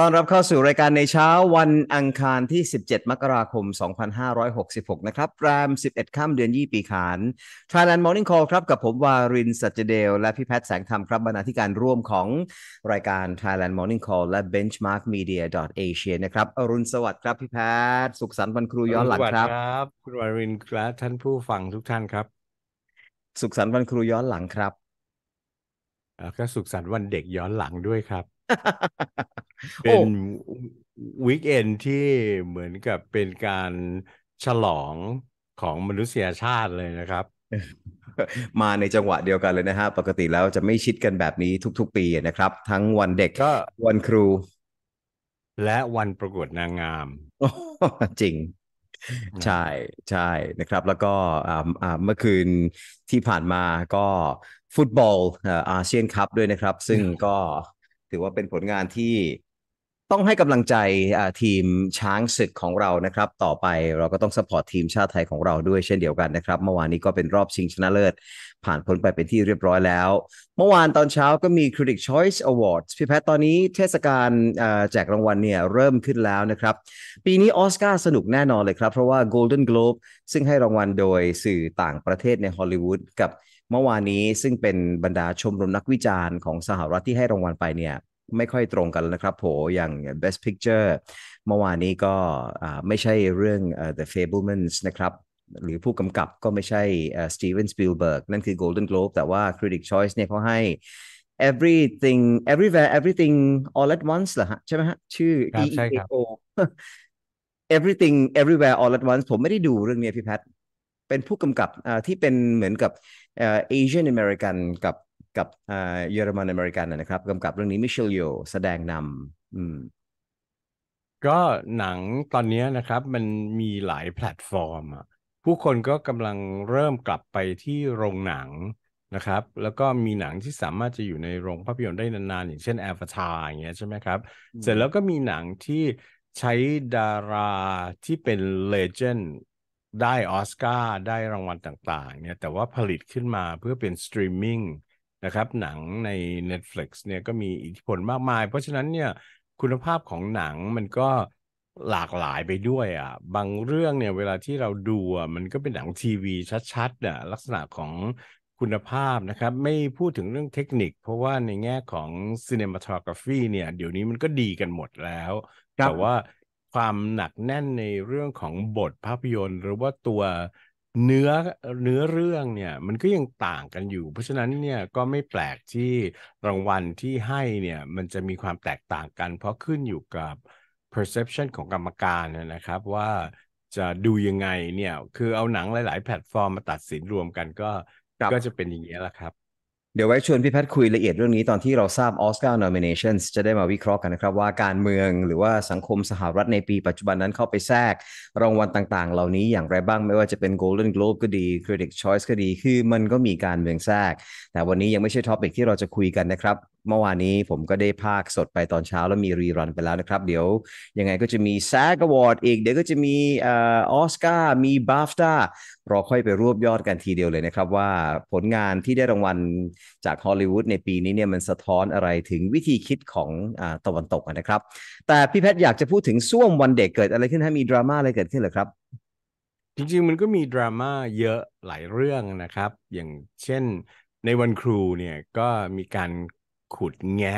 ตอนรับเข้าสู่รายการในเช้าวันอังคารที่ 17 มกราคม 2566 นะครับแรม11 ค่ำเดือนยี่ปีขานทรานันมอร์นิ่งคอลครับกับผม วารินสัจเดลและพี่แพทย์แสงธรรมครับบรรณาธิการร่วมของรายการ Thailand Morning Call และ Benchmark Media Asia นะครับ อรุณสวัสดิ์ครับพี่แพทย์สุขสันต์วันครูย้อนหลังครับครับ คุณวารินและท่านผู้ฟังทุกท่านครับ สุขสันต์วันครูย้อนหลังครับแล้วก็สุขสันต์วันเด็กย้อนหลังด้วยครับเป็นวีคเอนที่เหมือนกับเป็นการฉลองของมนุษยชาติเลยนะครับ มาในจังหวะเดียวกันเลยนะฮะปกติแล้วจะไม่ชิดกันแบบนี้ทุกๆปีนะครับ ทั้งวันเด็กก็วันครู และวันประกวดนางงาม จริง ใช่ใช่นะครับ แล้วก็เมื่อคืนที่ผ่านมาก็ฟุตบอลอาเซียนคัพด้วยนะครับ ซึ่งก็ือว่าเป็นผลงานที่ต้องให้กำลังใจทีมช้างศึกของเรานะครับ ต่อไปเราก็ต้องสปอร์ตทีมชาติไทยของเราด้วยเช่นเดียวกันนะครับ เมื่อวานนี้ก็เป็นรอบชิงชนะเลิศผ่านพ้นไปเป็นที่เรียบร้อยแล้ว เมื่อวานตอนเช้าก็มี Critic Choice Awards พี่แพทย์ตอนนี้เทศกาลแจกรางวัลเนี่ยเริ่มขึ้นแล้วนะครับ ปีนี้ออสการ์สนุกแน่นอนเลยครับเพราะว่า Golden Globe ซึ่งให้รางวัลโดยสื่อต่างประเทศในฮอลลีวูดกับเมื่อวานนี้ซึ่งเป็นบรรดาชมรมนักวิจารณ์ ของสหรัฐที่ให้รางวัลไปเนี่ย ไม่ค่อยตรงกันนะครับโผอย่าง Best Picture เมื่อวานนี้ก็ไม่ใช่เรื่อง The Fablemans นะครับ หรือผู้กำกับก็ไม่ใช่สตีเวนสปิลเบิร์กนั่นคือ Golden Globe แต่ว่า Critic Choice เนี่ยเขาให้ everything everywhere everything all at once เหรอฮะใช่ไหมฮะชื่อ E E A O everything everywhere all at once ผมไม่ได้ดูเรื่องนี้พี่แพทเป็นผู้กำกับที่เป็นเหมือนกับเอเชียนอเมริกันกับกับเยอรมันอเมริกันนะครับกำกับเรื่องนี้มิเชลโย แสดงนำอืมก็หนังตอนนี้นะครับ มันมีหลายแพลตฟอร์มผู้คนก็กำลังเริ่มกลับไปที่โรงหนังนะครับ แล้วก็มีหนังที่สามารถจะอยู่ในโรงภาพยนตร์ได้นานๆอย่างเช่นแอฟชาอย่างเงี้ยใช่ไหมครับเสร็จแล้วก็มีหนังที่ใช้ดาราที่เป็นเลเจนด์ได้ออสการ์ได้รางวัลต่าง ๆเนี่ยแต่ว่าผลิตขึ้นมาเพื่อเป็นสตรีมมิ่งนะครับหนังใน Netflix เนี่ยก็มีอิทธิพลมากมาย เพราะฉะนั้นเนี่ยคุณภาพของหนังมันก็หลากหลายไปด้วยอ่ะบางเรื่องเนี่ยเวลาที่เราดูอ่ะมันก็เป็นหนังทีวีชัดๆน่ะลักษณะของคุณภาพนะครับ ไม่พูดถึงเรื่องเทคนิค เพราะว่าในแง่ของ cinematography เนี่ย เดี๋ยวนี้มันก็ดีกันหมดแล้วแต่ว่าความหนักแน่นในเรื่องของบทภาพยนตร์ หรือว่าตัวเนื้อเนื้อเรื่องเนี่ยมันก็ยังต่างกันอยู่ เพราะฉะนั้นเนี่ยก็ไม่แปลกที่รางวัลที่ให้เนี่ยมันจะมีความแตกต่างกันเพราะขึ้นอยู่กับ perception ของกรรมการนะครับว่า จะดูยังไงเนี่ยคือเอาหนังหลายๆแพลตฟอร์มมาตัดสินรวมกันก็ก็จะเป็นอย่างนี้แหละครับเดี๋ยวไว้ชวนพี่แพทย์คุยละเอียดเรื่องนี้ตอนที่เราทราบออสการ์ n o มิ n a ชั o n s จะได้มาวิเคราะห์กันนะครับว่าการเมืองหรือว่าสังคมสหรัฐในปีปัจจุบันนั้นเข้าไปแทรกรางวัลต่างๆ เหล่านี้อย่างไรบ้างไม่ว่าจะเป็น Golden Globe ก็ดี c r i t i c ช Choice ก็ดีคือมันก็มีการเมืองแทรก แต่วันนี้ยังไม่ใช่ท็อปิกที่เราจะคุยกันนะครับเมื่อวานนี้ผมก็ได้ภาคสดไปตอนเช้าแล้วมีรีรันไปแล้วนะครับ เดี๋ยวยังไงก็จะมีแซกอวอร์ดอีกเดี๋ยวก็จะมีออสการ์มีบาฟต้ารอค่อยไปรวบยอดกันทีเดียวเลยนะครับ ว่าผลงานที่ได้รางวัลจากฮอลลีวูดในปีนี้เนี่ยมันสะท้อนอะไรถึงวิธีคิดของอตะวันตกนะครับ แต่พี่แพทย์อยากจะพูดถึงส้วมวันเด็กเกิดอะไรขึ้นฮะมีดราม่าอะไรเกิดขึ้นหรอครับจริงๆมันก็มีดราม่าเยอะหลายเรื่องนะครับอย่างเช่นในวันครูเนี่ยก็มีการขุดแงะ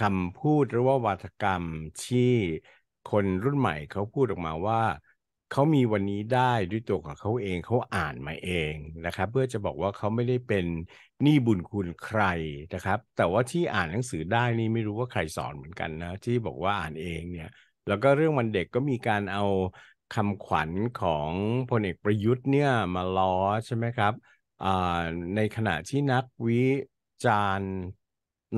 คำพูดหรือว่าวาทกรรมที่คนรุ่นใหม่เขาพูดออกมาว่าเขามีวันนี้ได้ด้วยตัวของเขาเองเขาอ่านมาเองนะครับ เพื่อจะบอกว่าเขาไม่ได้เป็นหนี้บุญคุณใครนะครับ แต่ว่าที่อ่านหนังสือได้นี่ไม่รู้ว่าใครสอนเหมือนกันนะที่บอกว่าอ่านเองเนี่ยแล้วก็เรื่องวันเด็กก็มีการเอาคำขวัญของพลเอกประยุทธ์เนี่ยมาล้อใช่ไหมครับในขณะที่นักวิจารณ์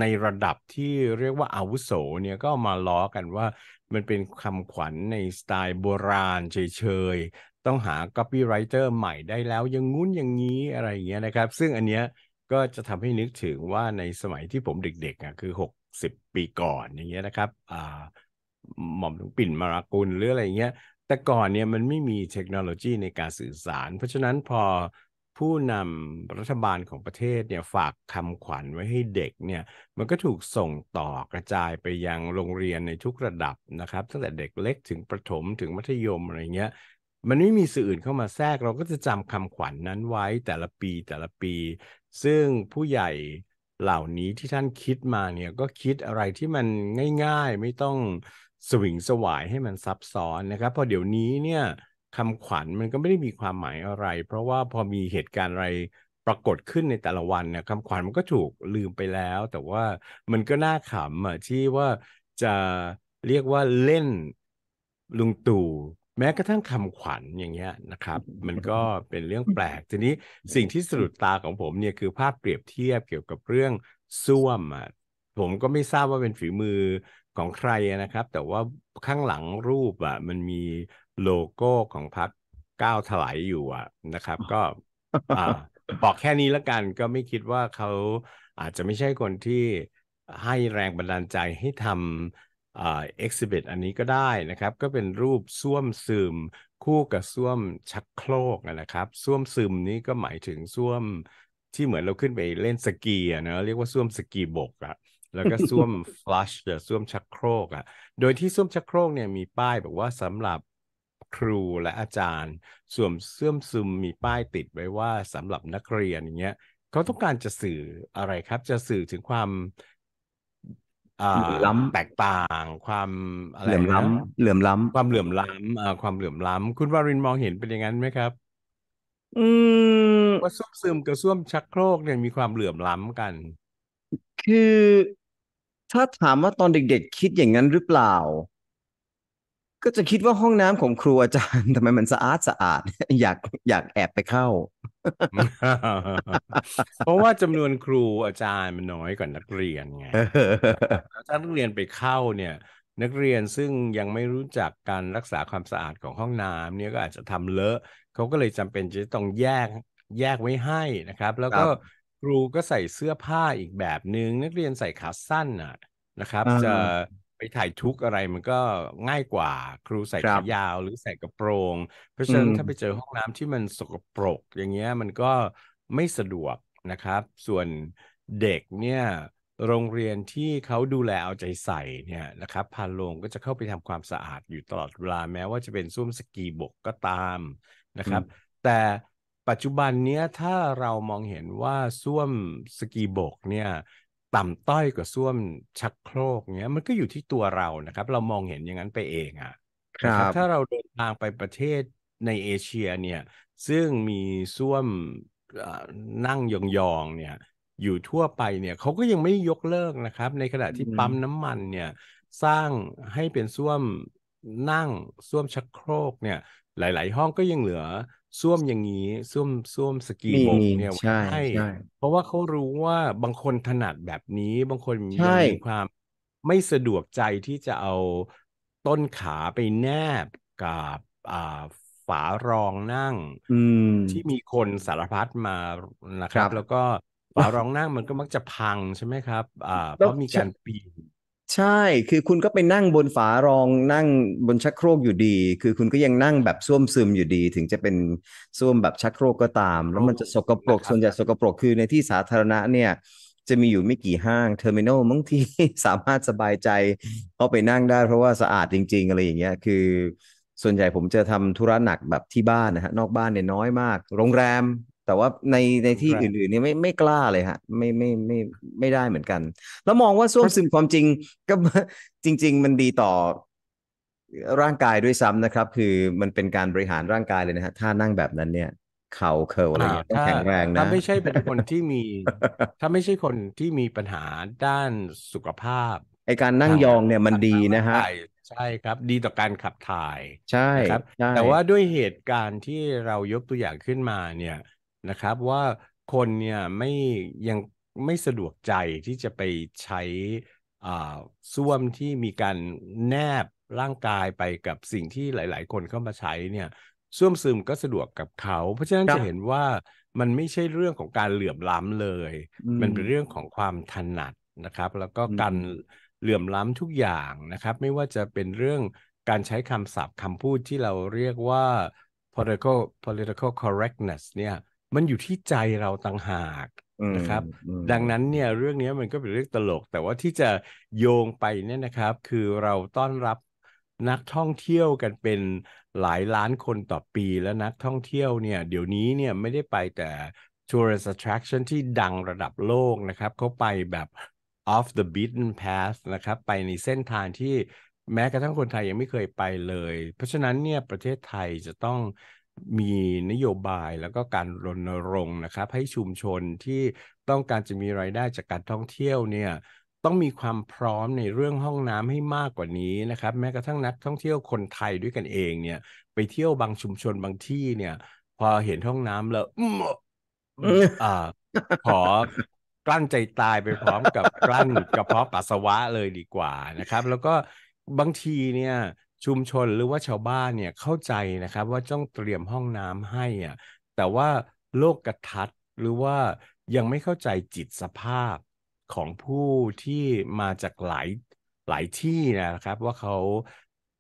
ในระดับที่เรียกว่าอาวุโสเนี่ยก็มาล้อกันว่า มันเป็นคำขวัญในสไตล์โบราณเฉยๆ ต้องหา copywriter ใหม่ได้แล้วยังงุ้นอย่างนี้อะไรเงี้ยนะครับ ซึ่งอันเนี้ยก็จะทำให้นึกถึงว่าในสมัยที่ผมเด็กๆอ่ะคือ 60 ปีก่อนอย่างเงี้ยนะครับอ่าหม่อมหลวงปิ่นมารากุลหรืออะไรเงี้ย แต่ก่อนเนี่ยมันไม่มีเทคโนโลยีในการสื่อสาร เพราะฉะนั้นพอผู้นำรัฐบาลของประเทศเนี่ยฝากคำขวัญไว้ให้เด็กเนี่ย มันก็ถูกส่งต่อกระจายไปยังโรงเรียนในทุกระดับนะครับตั้งแต่เด็กเล็กถึงประถมถึงมัธยมอะไรเงี้ยมันไม่มีสื่ออื่นเข้ามาแทรกเราก็จะจำคำขวัญนนั้นไว้แต่ละปีแต่ละปี ซึ่งผู้ใหญ่เหล่านี้ที่ท่านคิดมาเนี่ยก็คิดอะไรที่มันง่ายๆไม่ต้องสวิงสวายให้มันซับซ้อนนะครับเพราะเดี๋ยวนี้เนี่ยคำขวัญมันก็ไม่ได้มีความหมายอะไร เพราะว่าพอมีเหตุการณ์อะไรปรากฏขึ้นในแต่ละวันเนี่ยคำขวัญมันก็ถูกลืมไปแล้ว แต่ว่ามันก็น่าขำอ่ะที่ว่าจะเรียกว่าเล่นลุงตู่แม้กระทั่งคำขวัญอย่างเงี้ยนะครับ มันก็เป็นเรื่องแปลกทีนี้สิ่งที่สะดุดตาของผมเนี่ยคือ ภาพเปรียบเทียบเกี่ยวกับเรื่องส้วมอ่ะผมก็ไม่ทราบว่าเป็นฝีมือของใครนะครับ แต่ว่าข้างหลังรูปอ่ะมันมีโลโก้ของพักก้าวถลายอยู่อะนะครับ ก็บอกแค่นี้ละกันก็ไม่คิดว่าเขาอาจจะไม่ใช่คนที่ให้แรงบันดาลใจให้ทำเอ็กซิบิทอันนี้ก็ได้นะครับ ก็เป็นรูปส้วมซึมคู่กับส้วมชักโครกนะครับส้วมซึมนี้ก็หมายถึงส้วมที่เหมือนเราขึ้นไปเล่นสกีอะนะเรียกว่าส้วมสกีบกอะแล้วก็ส้วมฟลัชหรือส้วมชักโครกอะโดยที่ส้วมชักโครกเนี่ยมีป้ายบอกว่าสำหรับครูและอาจารย์ส่วมเสื่อมซึมมีป้ายติดไว้ว่าสำหรับนักเรียนอย่างเงี้ยเขาต้องการจะสื่ออะไรครับจะสื่อถึงความล้ำแตกต่าง ความอะไรเหลื่อมล้ำเหลื่อมล้ำความเหลื่อมล้ำความเหลื่อมล้ำคุณวารินมองเห็นเป็นอย่างนั้นไหมครับ อืมว่าซุวมซึมกับซ่วมชักโครกเนี่ยมีความเหลื่อมล้ำกัน คือ ถ้าถามว่าตอนเด็กๆคิดอย่างนั้นหรือเปล่าก็จะคิดว่าห้องน้ำของครูอาจารย์ทำไมมันสะอาดสะอาด อยากอยากแอบไปเข้า เพราะว่าจำนวนครูอาจารย์มันน้อยกว่านักเรียนไงถ้านักเรียนไปเข้าเนี่ย นักเรียนซึ่งยังไม่รู้จักการรักษาความสะอาดของห้องน้ำเนี่ยก็อาจจะทำเลอะเขาก็เลยจำเป็นจะต้องแยกแยกไว้ให้นะครับ แล้วก็ครูก็ใส่เสื้อผ้าอีกแบบหนึ่งนักเรียนใส่ขาสั้นอ่ะ นะครับจะไปถ่ายทุกอะไรมันก็ง่ายกว่า ครูใส่ขายาว หรือใส่กระโปรง เพราะฉะนั้นถ้าไปเจอห้องน้ำที่มันสกปรก อย่างเงี้ยมันก็ไม่สะดวกนะครับ ส่วนเด็กเนี่ยโรงเรียนที่เขาดูแลเอาใจใส่เนี่ยนะครับพานโรงก็จะเข้าไปทำความสะอาดอยู่ตลอดเวลาแม้ว่าจะเป็นส้วมสกีบกก็ตามนะครับ แต่ปัจจุบันเนี้ยถ้าเรามองเห็นว่าส้วมสกีบกเนี่ยต่ำต้อยกว่าส้วมชักโครกเงี้ยมันก็อยู่ที่ตัวเรานะครับ เรามองเห็นอย่างนั้นไปเองอะ่ะครับ ถ้าเราเดินทางไปประเทศในเอเชียเนี่ยซึ่งมีส้วมนั่งยองๆเนี่ยอยู่ทั่วไปเนี่ยเขาก็ยังไม่ยกเลิกนะครับ ในขณะที่ปั๊มน้ำมันเนี่ยสร้างให้เป็นส้วมนั่งส้วมชักโครกเนี่ยหลายๆ ห้องก็ยังเหลือซ่วมอย่างนี้ซ่วมซ่วมสกีบกเนี่ยใช่ใช่เพราะว่าเขารู้ว่าบางคนถนัดแบบนี้บางคนมีความไม่สะดวกใจที่จะเอาต้นขาไปแนบกับอ่าฝารองนั่งที่มีคนสารพัดมานะครับ แล้วก็ฝารองนั่งมันก็มักจะพังใช่ไหมครับ อ่า เพราะมีการปีนใช่ คือคุณก็ไปนั่งบนฝารองนั่งบนชักโครก อยู่ดี คือคุณก็ยังนั่งแบบส้วมซึมอยู่ดี ถึงจะเป็นส้วมแบบชักโครกก็ตาม แล้วมันจะสกปรก ส่วนใหญ่สกปรก คือในที่สาธารณะ เนี่ยจะมีอยู่ไม่กี่ห้างเทอร์มินอลบางที่สามารถสบายใจเข้าไปนั่งได้เพราะว่าสะอาดจริงๆ อะไรอย่างเงี้ย คือ ส่วนใหญ่ผมจะทำธุระหนักแบบที่บ้านนะฮะ นอกบ้านเนี่ยน้อยมาก โรงแรมแต่ว่าในในที่อื่นๆนี่ไม่ไม่กล้าเลยฮะ ไม่ไม่ไม่ไม่ได้เหมือนกัน แล้วมองว่าส้วมซึมความจริงก็จริง ๆ มันดีต่อร่างกายด้วยซ้ำนะครับ คือมันเป็นการบริหารร่างกายเลยนะฮะ ถ้านั่งแบบนั้นเนี่ย เข่าเคิลอะไรเงี้ยต้องแข็งแรงนะถ้าไม่ใช่เป็นคนที่มี ถ้าไม่ใช่คนที่มีปัญหาด้านสุขภาพไอการนั่งยองเนี่ยมันดีนะฮะใช่ครับ ดีต่อการขับถ่าย ใช่ครับแต่ว่าด้วยเหตุการณ์ที่เรายกตัวอย่างขึ้นมาเนี่ยนะครับว่าคนเนี่ยไม่ยังไม่สะดวกใจที่จะไปใช้ส้วมที่มีการแนบร่างกายไปกับสิ่งที่หลาย ๆ คนเข้ามาใช้เนี่ยส้วมซึมก็สะดวกกับเขา เพราะฉะนั้นจะเห็นว่ามันไม่ใช่เรื่องของการเหลื่อมล้ำเลยมันเป็นเรื่องของความถนัดนะครับแล้วก็การเหลื่อมล้ำทุกอย่างนะครับไม่ว่าจะเป็นเรื่องการใช้คำศัพท์คำพูดที่เราเรียกว่า political political correctness เนี่ยมันอยู่ที่ใจเราต่างหากนะครับดังนั้นเนี่ยเรื่องนี้มันก็เป็นเรื่องตลก แต่ว่าที่จะโยงไปเนี่ยนะครับ คือเราต้อนรับนักท่องเที่ยวกันเป็นหลายล้านคนต่อปีและนักท่องเที่ยวเนี่ยเดี๋ยวนี้เนี่ยไม่ได้ไปแต่ tourist attraction ที่ดังระดับโลกนะครับเขาไปแบบ off the beaten path นะครับไปในเส้นทางที่แม้กระทั่งคนไทยยังไม่เคยไปเลย เพราะฉะนั้นเนี่ยประเทศไทยจะต้องมีนโยบายแล้วก็การรณรงค์นะครับ ให้ชุมชนที่ต้องการจะมีรายได้จากการท่องเที่ยวเนี่ย ต้องมีความพร้อมในเรื่องห้องน้ำให้มากกว่านี้นะครับ แม้กระทั่งนักท่องเที่ยวคนไทยด้วยกันเองเนี่ย ไปเที่ยวบางชุมชนบางที่เนี่ย พอเห็นห้องน้ำแล้วอืมอ่าขอกลั้นใจตายไปพร้อมกับกลั้นกระเพาะปัสสาวะเลยดีกว่านะครับ แล้วก็บางทีเนี่ยชุมชนหรือว่าชาวบ้านเนี่ยเข้าใจนะครับว่าต้องเตรียมห้องน้ำให้อ่ะแต่ว่าโลกกระทัดหรือว่ายังไม่เข้าใจจิตสภาพของผู้ที่มาจากหลายหลายที่นะครับ ว่าเขา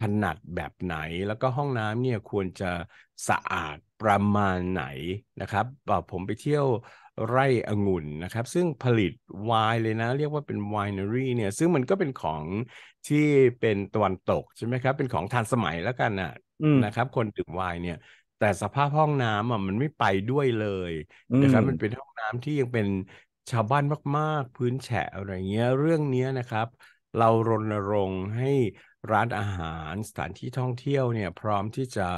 ถนัดแบบไหนแล้วก็ห้องน้ำเนี่ยควรจะสะอาดประมาณไหนนะครับผมไปเที่ยวไร่องุ่นนะครับ ซึ่งผลิตไวน์เลยนะเรียกว่าเป็นไวน์รีเนี่ย ซึ่งมันก็เป็นของที่เป็นตะวันตกใช่ไหมครับ เป็นของทันสมัยแล้วกันนะนะครับ คนดื่มไวน์เนี่ย แต่สภาพห้องน้ำอ่ะมันไม่ไปด้วยเลย นะครับ มันเป็นห้องน้ำที่ยังเป็นชาวบ้านมากๆพื้นแฉะอะไรเงี้ย เรื่องนี้นะครับเรารณรงค์ให้ร้านอาหารสถานที่ท่องเที่ยวเนี่ย พร้อมที่จะ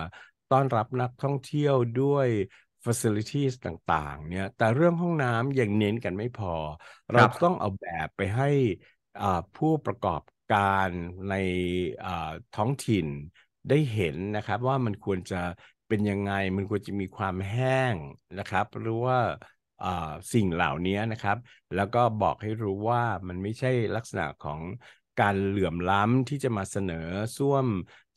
ต้อนรับนักท่องเที่ยวด้วย facilities ต่าง ๆเนี่ยแต่เรื่องห้องน้ำยังเน้นกันไม่พอเราต้องเอาแบบไปให้ผู้ประกอบการในท้องถิ่นได้เห็นนะครับ ว่ามันควรจะเป็นยังไงมันควรจะมีความแห้งนะครับ หรือว่าสิ่งเหล่านี้นะครับ แล้วก็บอกให้รู้ว่ามันไม่ใช่ลักษณะของการเหลื่อมล้ำที่จะมาเสนอส้วม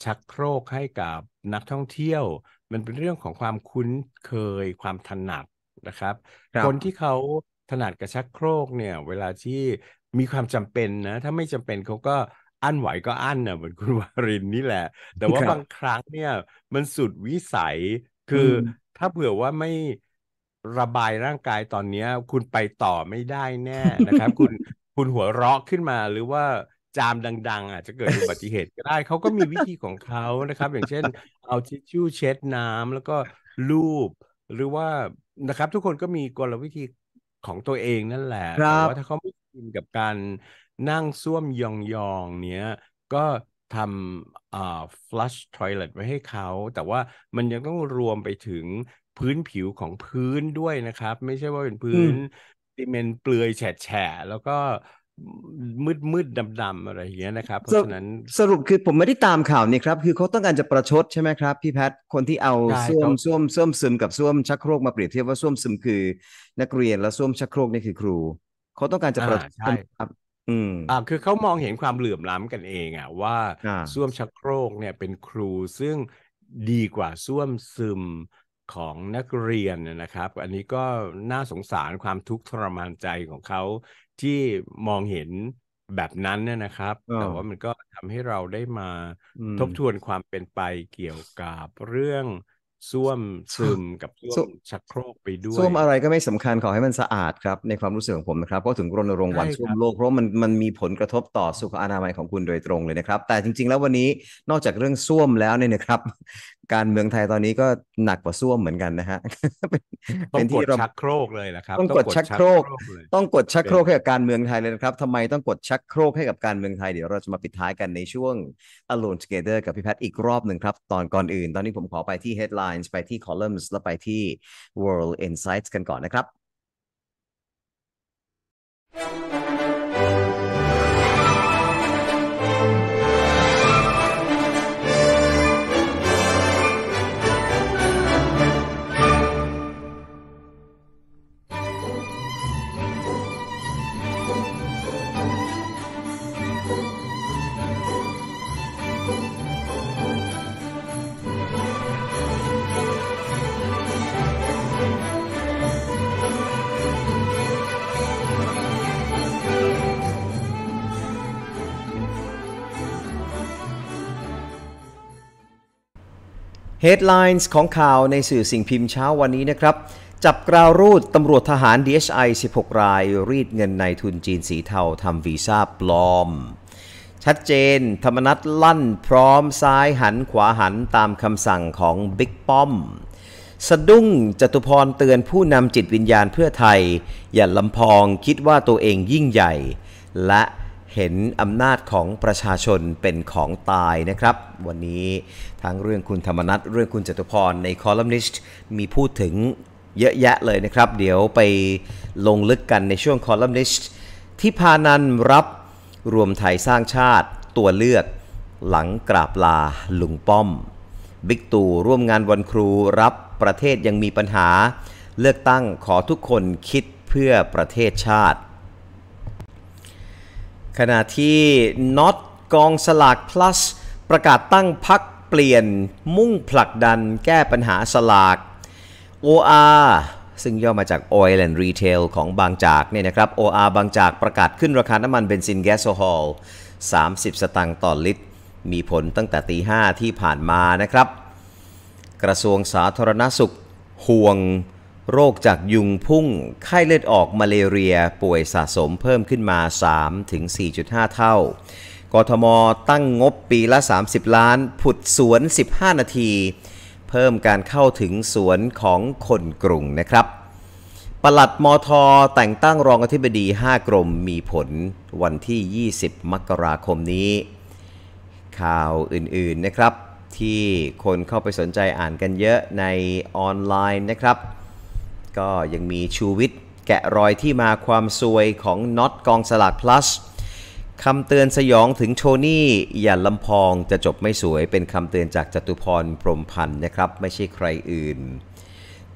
ชักโครกให้กับนักท่องเที่ยว มันเป็นเรื่องของความคุ้นเคยความถนัดนะครับคบคนที่เขาถนัดกับชักโครกเนี่ย เวลาที่มีความจำเป็นนะถ้าไม่จำเป็นเขาก็อั้นไหวก็อั้นนะเหมือนคุณวารินนี่แหละ แต่ว่าบางครั้งเนี่ยมันสุดวิสัยคือถ้าเผื่อว่าไม่ระบายร่างกายตอนนี้คุณไปต่อไม่ได้แน่นะครับ คุณคุณหัวเราะขึ้นมาหรือว่าจามดัง ๆ อาจจะเกิดอุบัติเหตุก็ได้เขาก็มีวิธีของเขานะครับ อย่างเช่น เอาทิชชู่เช็ดน้ำแล้วก็ลูบหรือว่านะครับทุกคนก็มีกลวิธีของตัวเองนั่นแหละแต่ว่าถ้าเขาไม่ชินกับการนั่งซ่วมยองๆ เนี้ยก็ทำอ่า flush toilet ไว้ให้เขา แต่ว่ามันยังต้องรวมไปถึงพื้นผิวของพื้นด้วยนะครับ ไม่ใช่ว่าเป็นพื้นซีเมนเปลือยแฉะแล้วก็มืดมืดดำดำอะไรอย่างเงี้ยนะครับเพราะฉะนั้นสรุปคือผมไม่ได้ตามข่าวนี่ครับคือเขาต้องการจะประชดใช่ไหมครับพี่แพทคนที่เอาส้วมส้วมส้วมซึมกับส้วมชักโครกมาเปรียบเทียบว่าส้วมซึมคือนักเรียนแล้วส้วมชักโครกนี่คือครูเขาต้องการจะประชดครับ อืมอ่าคือเขามองเห็นความเหลื่อมล้ำกันเองอ่ะว่าส้วมชักโครกเนี่ยเป็นครู ซึ่งดีกว่าส้วมซึมของนักเรียนนะครับ อันนี้ก็น่าสงสารความทุกข์ทรมานใจของเขาที่มองเห็นแบบนั้นนะครับแต่ว่ามันก็ทำให้เราได้มาทบทวนความเป็นไปเกี่ยวกับเรื่องซ่วมซึมกับซ่วมชักโครกไปด้วยซ่วมอะไรก็ไม่สำคัญขอให้มันสะอาดครับ ในความรู้สึกของผมนะครับก็ถึงรณรงค์วันซ่วมโลกเพราะมันมันมีผลกระทบต่อสุขอนามัยของคุณโดยตรงเลยนะครับ แต่จริงๆแล้ววันนี้นอกจากเรื่องซ่วมแล้วเนี่ยนะครับการเมืองไทยตอนนี้ก็หนักกว่าซ่วมเหมือนกันนะฮะ เป็นที่เราชักโครกเลยนะครับ ต้องกดชักโครกต้องกดชักโครกให้กับการเมืองไทยเลยนะครับทำไมต้องกดชักโครกให้กับการเมืองไทย เดี๋ยวเราจะมาปิดท้ายกันในช่วง Alone Together กับพี่แพทย์อีกรอบหนึ่งครับ ตอนก่อนอื่น ตอนนี้ผมขอไปที่ headlines ไปที่ columns แล้วไปที่ world insights กันก่อนนะครับเฮดไลน์ของข่าวในสื่อสิ่งพิมพ์เช้าวันนี้นะครับ จับกราวรูดตำรวจทหาร DHI 16 ราย รีดเงินในทุนจีนสีเทาทำวีซ่าปลอม ชัดเจน ธรรมนัตลั่นพร้อมซ้ายหันขวาหันตามคำสั่งของบิ๊กป้อมสะดุ้งจตุพรเตือนผู้นำจิตวิญญาณเพื่อไทย อย่าลำพองคิดว่าตัวเองยิ่งใหญ่ และเห็นอำนาจของประชาชนเป็นของตายนะครับ วันนี้ทั้งเรื่องคุณธรรมนัทเรื่องคุณจตุพรในคอลัมนิสต์มีพูดถึงเยอะแยะเลยนะครับ เดี๋ยวไปลงลึกกันในช่วงคอลัมนิสต์ที่พานันรับรวมไทยสร้างชาติ ตัวเลือกหลังกราบลาลุงป้อม บิ๊กตู่ร่วมงานวันครูรับประเทศยังมีปัญหา เลือกตั้งขอทุกคนคิดเพื่อประเทศชาติขณะที่น็อตกองสลาก plus ประกาศตั้งพักเปลี่ยน มุ่งผลักดัน แก้ปัญหาสลาก OR ซึ่งย่อมาจาก Oil and Retail ของบางจากเนี่ยนะครับ OR บางจากประกาศขึ้นราคา น้ำมันเบนซินแก๊สโซฮอล30 สตางค์ต่อลิตร มีผลตั้งแต่ตี 5 ที่ผ่านมานะครับ กระทรวงสาธารณสุขห่วงโรคจากยุงพุ่งไข้เลือดออกมาเลเรียป่วยสะสมเพิ่มขึ้นมา 3-4.5 เท่า กทมตั้งงบปีละ 30 ล้านผุดสวน 15 นาที เพิ่มการเข้าถึงสวนของคนกรุงนะครับ ปลัดมทแต่งตั้งรองอธิบดี 5 กรมมีผลวันที่ 20 มกราคมนี้ ข่าวอื่นๆนะครับที่คนเข้าไปสนใจอ่านกันเยอะในออนไลน์นะครับก็ยังมีชูวิทย์แกะรอยที่มาความซวยของน็อตกองสลากพลัสคำเตือนสยองถึงโทนี่อย่าลำพองจะจบไม่สวยเป็นคำเตือนจากจตุพรพรมพันธ์นะครับ ไม่ใช่ใครอื่น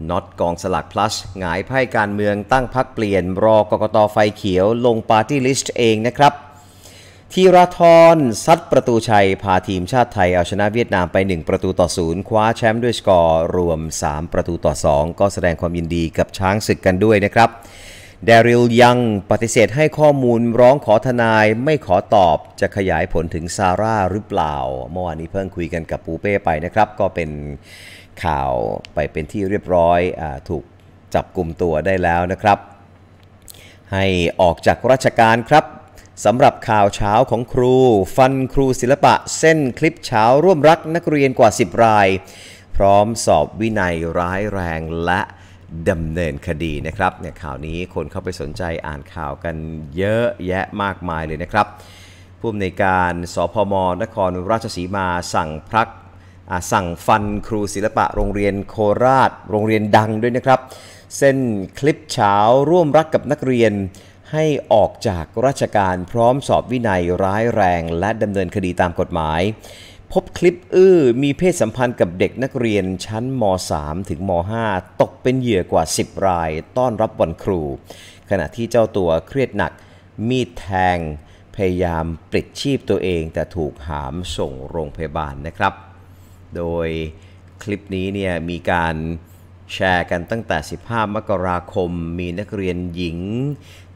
น็อตกองสลักพลัสหงายไพ่การเมืองตั้งพักเปลี่ยน รอกกตไฟเขียวลงปาร์ตี้ลิสต์เองนะครับทีราทรซัดประตูชัยพาทีมชาติไทยเอาชนะเวียดนามไป 1 ประตูต่อศูนย์คว้าแชมป์ด้วยสกอร์รวม 3 ประตูต่อ 2 ก็แสดงความยินดีกับช้างศึกกันด้วยนะครับเดริลยังปฏิเสธให้ข้อมูลร้องขอทนายไม่ขอตอบจะขยายผลถึงซาร่าหรือเปล่า เมื่อวานนี้เพิ่งคุยกันกับปูเป้ไปนะครับ ก็เป็นข่าวไปเป็นที่เรียบร้อยอถูกจับกลุ่มตัวได้แล้วนะครับ ให้ออกจากราชการครับสำหรับข่าวเช้าของครู ฟันครูศิลปะ เส้นคลิปเช้าร่วมรักนักเรียนกว่า 10 ราย พร้อมสอบวินัยร้ายแรงและดำเนินคดีนะครับเนี่ยข่าวนี้คนเข้าไปสนใจอ่านข่าวกันเยอะแยะมากมายเลยนะครับผู้อำนวยการสพมนครราชสีมา สั่งพักสั่งฟันครูศิลปะโรงเรียนโคราช โรงเรียนดังด้วยนะครับ เส้นคลิปเช้าร่วมรักกับนักเรียนให้ออกจากราชการพร้อมสอบวินัยร้ายแรง และดำเนินคดีตามกฎหมาย พบคลิปอื้อมีเพศสัมพันธ์กับเด็กนักเรียนชั้นม .3 ถึงม .5 ตกเป็นเหยื่อกว่า 10 รายต้อนรับวันครู ขณะที่เจ้าตัวเครียดหนักมีดแทงพยายามปลิดชีพตัวเอง แต่ถูกหามส่งโรงพยาบาลนะครับ โดยคลิปนี้เนี่ยมีการแชร์กันตั้งแต่ 15 มกราคม มีนักเรียนหญิง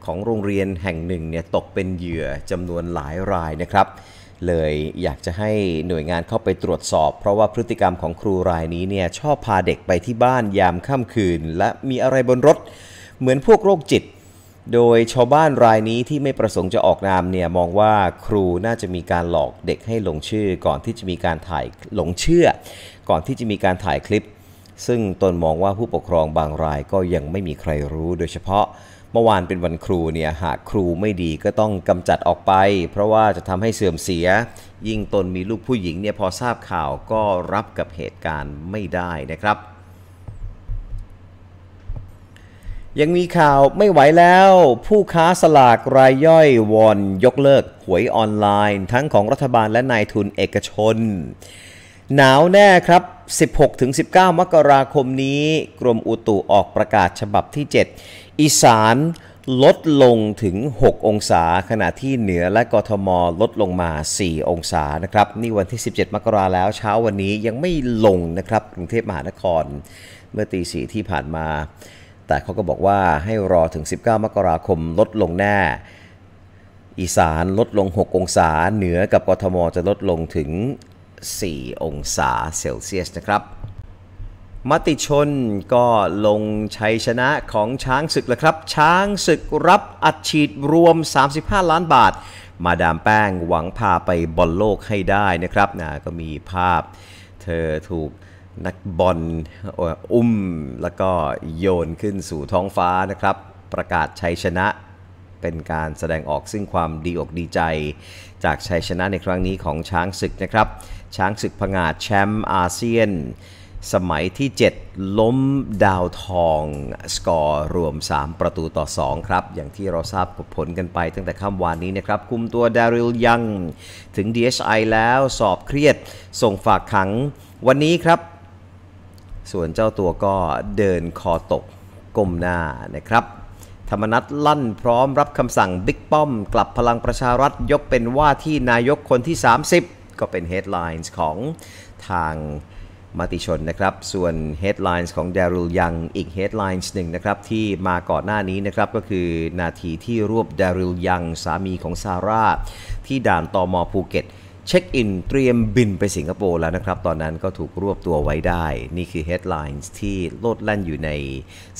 ของโรงเรียนแห่งหนึ่งเนี่ยตกเป็นเหยื่อจำนวนหลายรายนะครับ เลยอยากจะให้หน่วยงานเข้าไปตรวจสอบ เพราะว่าพฤติกรรมของครูรายนี้เนี่ยชอบพาเด็กไปที่บ้านยามค่ำคืน และมีอะไรบนรถเหมือนพวกโรคจิต โดยชาวบ้านรายนี้ที่ไม่ประสงค์จะออกนามเนี่ยมองว่าครูน่าจะมีการหลอกเด็กให้หลงเชื่อ ก่อนที่จะมีการถ่ายหลงเชื่อ ก่อนที่จะมีการถ่ายคลิป ซึ่งตนมองว่าผู้ปกครองบางรายก็ยังไม่มีใครรู้โดยเฉพาะเมื่อวานเป็นวันครูเนี่ย หากครูไม่ดีก็ต้องกำจัดออกไป เพราะว่าจะทำให้เสื่อมเสีย ยิ่งตนมีลูกผู้หญิงเนี่ยพอทราบข่าวก็รับกับเหตุการณ์ไม่ได้นะครับ ยังมีข่าวไม่ไหวแล้ว ผู้ค้าสลากรายย่อยวอนยกเลิกหวยออนไลน์ ทั้งของรัฐบาลและนายทุนเอกชน หนาวแน่ครับ 16-19 มกราคมนี้ กรมอุตุออกประกาศฉบับที่ 7อีสานลดลงถึง 6 องศาขณะที่เหนือและกทมลดลงมา 4 องศานะครับ นี่วันที่ 17 มกราแล้วเช้าวันนี้ยังไม่ลงนะครับกรุงเทพมหานครเมื่อตีสีที่ผ่านมา แต่เขาก็บอกว่าให้รอถึง 19 มกราคมลดลงแน่ อีสานลดลง 6 องศา เหนือกับกทมจะลดลงถึง 4 องศาเซลเซียสนะครับมติชนก็ลงชัยชนะของช้างศึกแล้วครับ ช้างศึกรับอัดฉีดรวม 35 ล้านบาท มาดามแป้งหวังพาไปบอลโลกให้ได้นะครับนะก็มีภาพเธอถูกนักบอลอุ้มแล้วก็โยนขึ้นสู่ท้องฟ้านะครับ ประกาศชัยชนะเป็นการแสดงออกซึ่งความดีอกดีใจ จากชัยชนะในครั้งนี้ของช้างศึกนะครับ ช้างศึกผงาดแชมป์อาเซียนสมัยที่ 7 ล้มดาวทอง สกอร์รวม 3 ประตูต่อ 2 ครับ อย่างที่เราทราบผลกันไปตั้งแต่ค่ำวานนี้นะครับ คุมตัวดาริลยัง ถึง DHI แล้วสอบเครียดส่งฝากขังวันนี้ครับ ส่วนเจ้าตัวก็เดินคอตกก้มหน้านะครับ ธรรมนัตลั่นพร้อมรับคำสั่งบิ๊กป้อมกลับพลังประชารัฐยกเป็นว่าที่นายกคนที่ 30 ก็เป็นเฮดไลน์ของทางมติชนนะครับ ส่วน Headlines ของ d a r ุลยังอีก Headlines หนึ่งนะครับ ที่มาก่อนหน้านี้นะครับ ก็คือนาทีที่รวบ d a r ุลยังสามีของซาร่าที่ด่านตอมอภูเก็ตเช็คอินเตรียมบินไปสิงคโปร์แล้วนะครับ ตอนนั้นก็ถูกรวบตัวไว้ได้ นี่คือ Headlines ที่โลดแล่นอยู่ใน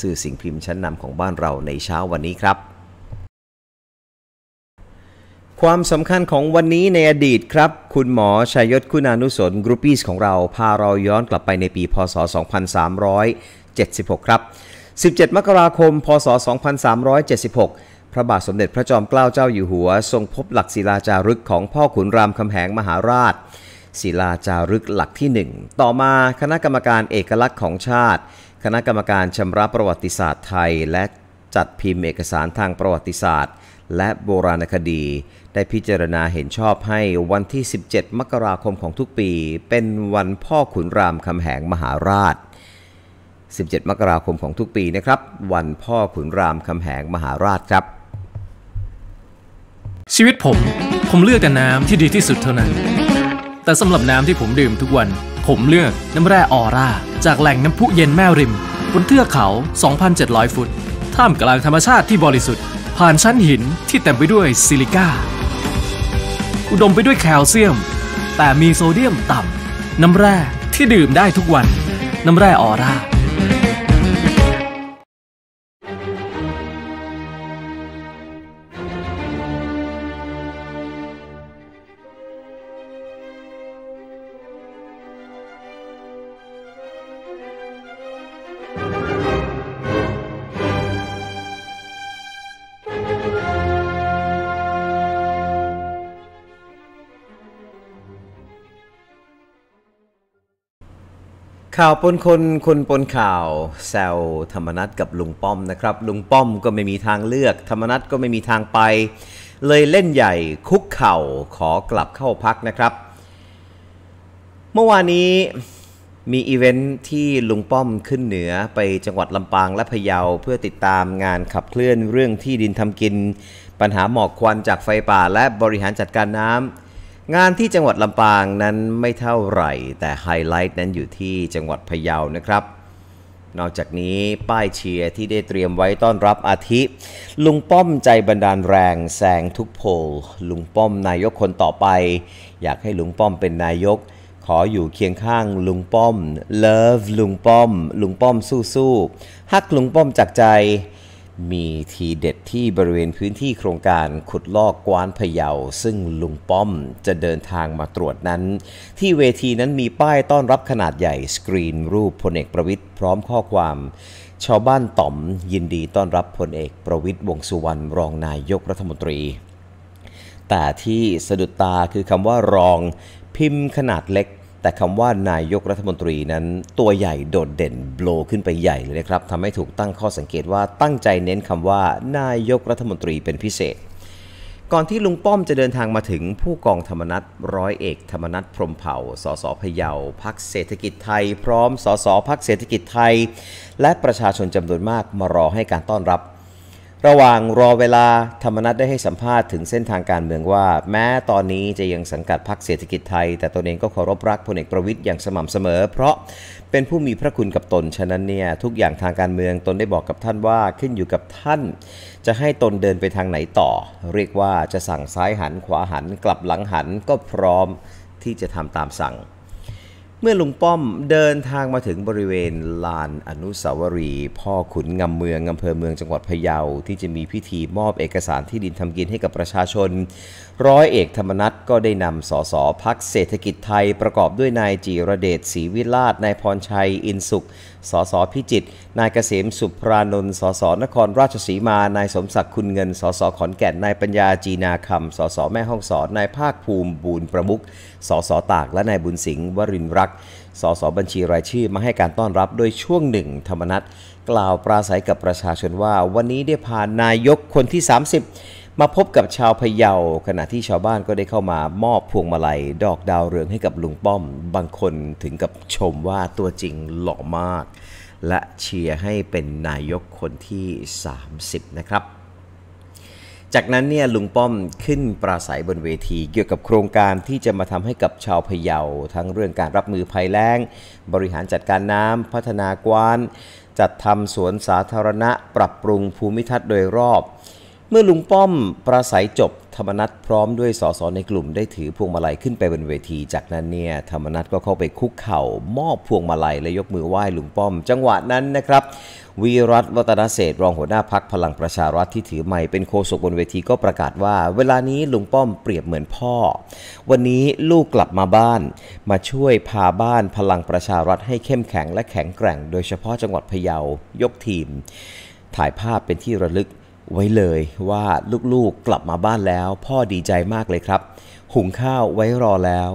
สื่อสิ่งพิมพ์ชั้นนำของบ้านเราในเช้าวันนี้ครับความสำคัญของวันนี้ในอดีตครับ คุณหมอชัยยศคุณานุสนกรุ๊ปปี้ของเรา พาเราย้อนกลับไปในปีพศ 2376 ครับ 17 มกราคม พศ 2376 พระบาทสมเด็จพระจอมเกล้าเจ้าอยู่หัว ทรงพบหลักศิลาจารึกของพ่อขุนรามคำแหงมหาราช ศิลาจารึกหลักที่ 1 ต่อมาคณะกรรมการเอกลักษณ์ของชาติ คณะกรรมการชำระประวัติศาสตร์ไทย และจัดพิมพ์เอกสารทางประวัติศาสตร์ และโบราณคดีได้พิจารณาเห็นชอบให้วันที่ 17 มกราคมของทุกปี เป็นวันพ่อขุนรามคำแหงมหาราช 17 มกราคมของทุกปีนะครับ วันพ่อขุนรามคำแหงมหาราชครับ ชีวิตผม ผมเลือกแต่น้ำที่ดีที่สุดเท่านั้นแต่สำหรับน้ำที่ผมดื่มทุกวันผมเลือกน้ำแร่ออร่า จากแหล่งน้ำพุเย็นแม่ริมบนเทือกเขา 2,700 ฟุต ท่ามกลางธรรมชาติที่บริสุทธิ์ผ่านชั้นหินที่เต็มไปด้วยซิลิก้าอุดมไปด้วยแคลเซียม แต่มีโซเดียมต่ำน้ำแร่ ที่ดื่มได้ทุกวันน้ำแร่ออร่าข่าวปนคนคนปนข่าวแซวธรรมนัตกับลุงป้อมนะครับลุงป้อมก็ไม่มีทางเลือก ธรรมนัตก็ไม่มีทางไป เลยเล่นใหญ่คุกเข่าขอกลับเข้าพักนะครับ เมื่อวานนี้มีอีเวนท์ที่ลุงป้อมขึ้นเหนือไปจังหวัดลำปางและพะเยาเพื่อติดตามงานขับเคลื่อนเรื่องที่ดินทำกินปัญหาหมอกควันจากไฟป่าและบริหารจัดการน้ำงานที่จังหวัดลำปางนั้นไม่เท่าไหร่ แต่ไฮไลท์นั้นอยู่ที่จังหวัดพะเยานะครับ นอกจากนี้ป้ายเชียร์ที่ได้เตรียมไว้ต้อนรับอาทิลุงป้อมใจบันดาลแรงแซงทุกโพลลุงป้อมนายกคนต่อไป อยากให้ลุงป้อมเป็นนายก ขออยู่เคียงข้างลุงป้อม เลิฟลุงป้อมลุงป้อมสู้ๆฮักลุงป้อมจากใจมีทีเด็ดที่บริเวณพื้นที่โครงการขุดลอกกวานพะเยาซึ่งลุงป้อมจะเดินทางมาตรวจนั้น ที่เวทีนั้นมีป้ายต้อนรับขนาดใหญ่ สกรีนรูปพลเอกประวิทย์พร้อมข้อความชาวบ้านต่อมยินดีต้อนรับพลเอกประวิทย์วงสุวรรณรองนายกรัฐมนตรี แต่ที่สะดุดตาคือคำว่ารองพิมพ์ขนาดเล็กแต่คำว่านายกรัฐมนตรีนั้นตัวใหญ่โดดเด่นโบลขึ้นไปใหญ่เลยนะครับทำให้ถูกตั้งข้อสังเกตว่าตั้งใจเน้นคำว่านายกรัฐมนตรีเป็นพิเศษ ก่อนที่ลุงป้อมจะเดินทางมาถึงผู้กองธรรมนัฐร้อยเอก ธรรมนัฐพรมเผ่าสสพเยาพักเศรษฐกิจไทย พร้อมสสพักเศรษฐกิจไทย และประชาชนจำนวนมากมารอให้การต้อนรับระหว่างรอเวลาธรรมนัฐได้ให้สัมภาษณ์ถึงเส้นทางการเมืองว่า แม้ตอนนี้จะยังสังกัดพรรคเศรษฐกิจไทย แต่ตนเองก็เคารพรักพลเอกประวิทย์อย่างสม่ำเสมอ เพราะเป็นผู้มีพระคุณกับตน ฉะนั้นเนี่ย ทุกอย่างทางการเมืองตนได้บอกกับท่านว่าขึ้นอยู่กับท่าน จะให้ตนเดินไปทางไหนต่อ เรียกว่าจะสั่งซ้ายหันขวาหันกลับหลังหันก็พร้อมที่จะทำตามสั่งเมื่อลุงป้อมเดินทางมาถึงบริเวณลานอนุสาวรีย์พ่อขุนงำเมืองอำเภอเมืองจังหวัดพะเยาที่จะมีพิธีมอบเอกสารที่ดินทำกินให้กับประชาชน ร้อยเอกธรรมนัฐก็ได้นำ สสพักเศรษฐกิจไทยประกอบด้วยนายจีระเดชศรีวิลาศนายพรชัยอินสุข สส พิจิต นายเกษมสุพรานนท์สสนครราชสีมานายสมศักดิ์คุณเงิน สสขอนแก่นนายปัญญาจีนาคำสสแม่ห้องสอนนายภาคภูมิบูนประมุขสสตาก และนายบุญสิงห์วรินรักสสบัญชีรายชื่อมาให้การต้อนรับ โดยช่วงหนึ่งธรรมนัฐกล่าวปราศัยกับประชาชนว่าวันนี้ได้พานายกคนที่ 30 มาพบกับชาวพะเยา ขณะที่ชาวบ้านก็ได้เข้ามามอบพวงมาลัย ดอกดาวเรืองให้กับลุงป้อมบางคนถึงกับชมว่าตัวจริงหล่อมาก และเชียร์ให้เป็นนายกคนที่ 30 นะครับจากนั้นเนี่ยลุงป้อมขึ้นปราศัยบนเวที เกี่ยวกับโครงการที่จะมาทำให้กับชาวพะเยา ทั้งเรื่องการรับมือภัยแล้ง บริหารจัดการน้ำพัฒนากวาน จัดทำสวนสาธารณะปรับปรุงภูมิทัศน์โดยรอบ เมื่อลุงป้อมปราศัยจบธรรมนัตพร้อมด้วยสสในกลุ่มได้ถือพวงมาลัยขึ้นไปบนเวที จากนั้นเนี่ยธรรมนัตก็เข้าไปคุกเข่ามอบพวงมาลัย และยกมือไหว้ลุงป้อม จังหวะนั้นนะครับวีรัตวัตนเศษรองหัวหน้าพักพลังประชารัฐที่ถือไม้เป็นโคศกบนเวทีก็ประกาศว่า เวลานี้ลุงป้อมเปรียบเหมือนพ่อ วันนี้ลูกกลับมาบ้าน มาช่วยพาบ้านพลังประชารัฐให้เข้มแข็งและแข็งแกร่ง โดยเฉพาะจังหวัดพะเยายกทีม ถ่ายภาพเป็นที่ระลึกไว้เลยว่าลูกๆ กลับมาบ้านแล้ว พ่อดีใจมากเลยครับ หุงข้าวไว้รอแล้ว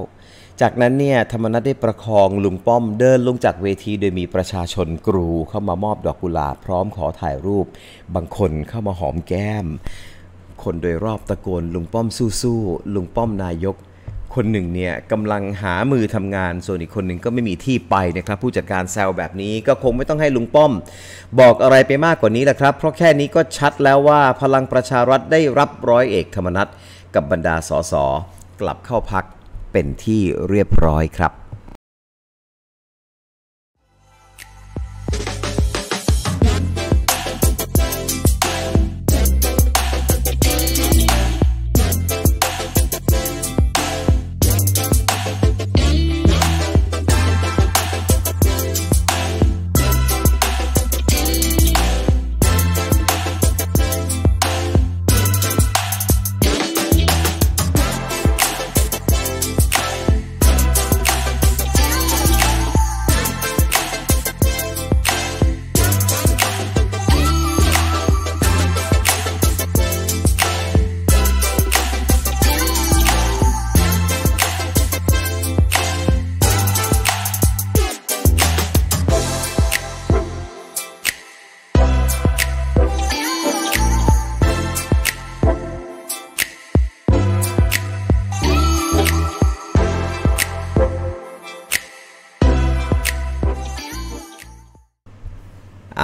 จากนั้นเนี่ยธรรมนัฐได้ประคองลุงป้อมเดินลงจากเวทีโดยมีประชาชนกรูเข้ามามอบดอกกุหลาบพร้อมขอถ่ายรูป บางคนเข้ามาหอมแก้ม คนโดยรอบตะโกนลุงป้อมสู้ๆลุงป้อมนายก คนหนึ่งเนี่ยกำลังหามือทำงาน ส่วนอีกคนหนึ่งก็ไม่มีที่ไปนะครับผู้จัดการแซวแบบนี้ก็คงไม่ต้องให้ลุงป้อม บอกอะไรไปมากกว่านี้แหละครับ เพราะแค่นี้ก็ชัดแล้วว่า พลังประชารัฐได้รับร้อยเอกธรรมนัฐกับบรรดาสสกลับเข้าพักเป็นที่เรียบร้อยครับ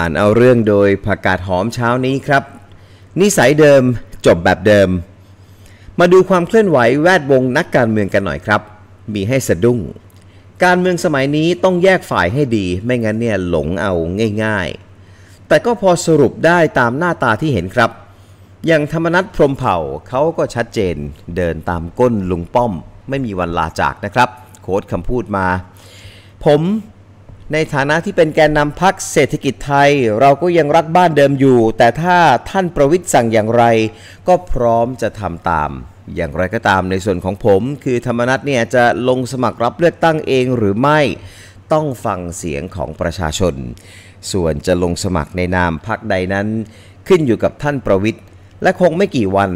อ่านเอาเรื่องโดยผักกาดหอมเช้านี้ครับ นิสัยเดิมจบแบบเดิม มาดูความเคลื่อนไหวแวดวงนักการเมืองกันหน่อยครับ มีให้สะดุ้ง การเมืองสมัยนี้ต้องแยกฝ่ายให้ดีไม่งั้นเนี่ยหลงเอาง่ายๆ แต่ก็พอสรุปได้ตามหน้าตาที่เห็นครับ อย่างธรรมนัตพรมเผ่าเขาก็ชัดเจน เดินตามก้นลุงป้อม ไม่มีวันลาจากนะครับ โค้ดคำพูดมา ผมในฐานะที่เป็นแกนนำพักเศรษฐกิจไทย เราก็ยังรักบ้านเดิมอยู่ แต่ถ้าท่านประวิทย์สั่งอย่างไร ก็พร้อมจะทำตาม อย่างไรก็ตามในส่วนของผม คือธรรมนัตเนี่ยจะลงสมัครรับเลือกตั้งเองหรือไม่ต้องฟังเสียงของประชาชน ส่วนจะลงสมัครในนามพักใดนั้น ขึ้นอยู่กับท่านประวิทย์และคงไม่กี่วัน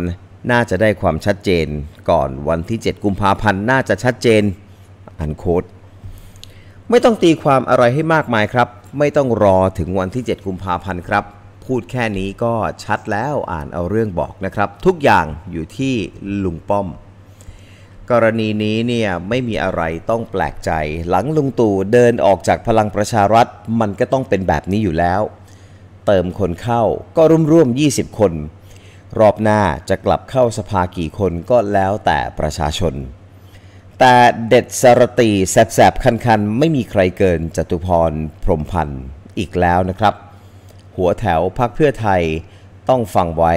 น่าจะได้ความชัดเจน ก่อนวันที่ 7 กุมภาพันธ์น่าจะชัดเจนอันโคดไม่ต้องตีความอะไรให้มากมายครับ ไม่ต้องรอถึงวันที่7กุมภาพันธ์ครับ พูดแค่นี้ก็ชัดแล้วอ่านเอาเรื่องบอกนะครับทุกอย่างอยู่ที่ลุงป้อม กรณีนี้เนี่ยไม่มีอะไรต้องแปลกใจ หลังลุงตู่เดินออกจากพลังประชารัฐมันก็ต้องเป็นแบบนี้อยู่แล้ว เติมคนเข้าก็ร่วมร่วม20 คนรอบหน้าจะกลับเข้าสภากี่คนก็แล้วแต่ประชาชนแต่เด็ดสรตีแสบๆ คันๆ ไม่มีใครเกินจตุพรพรมพันธ์อีกแล้วนะครับ หัวแถวพักเพื่อไทยต้องฟังไว้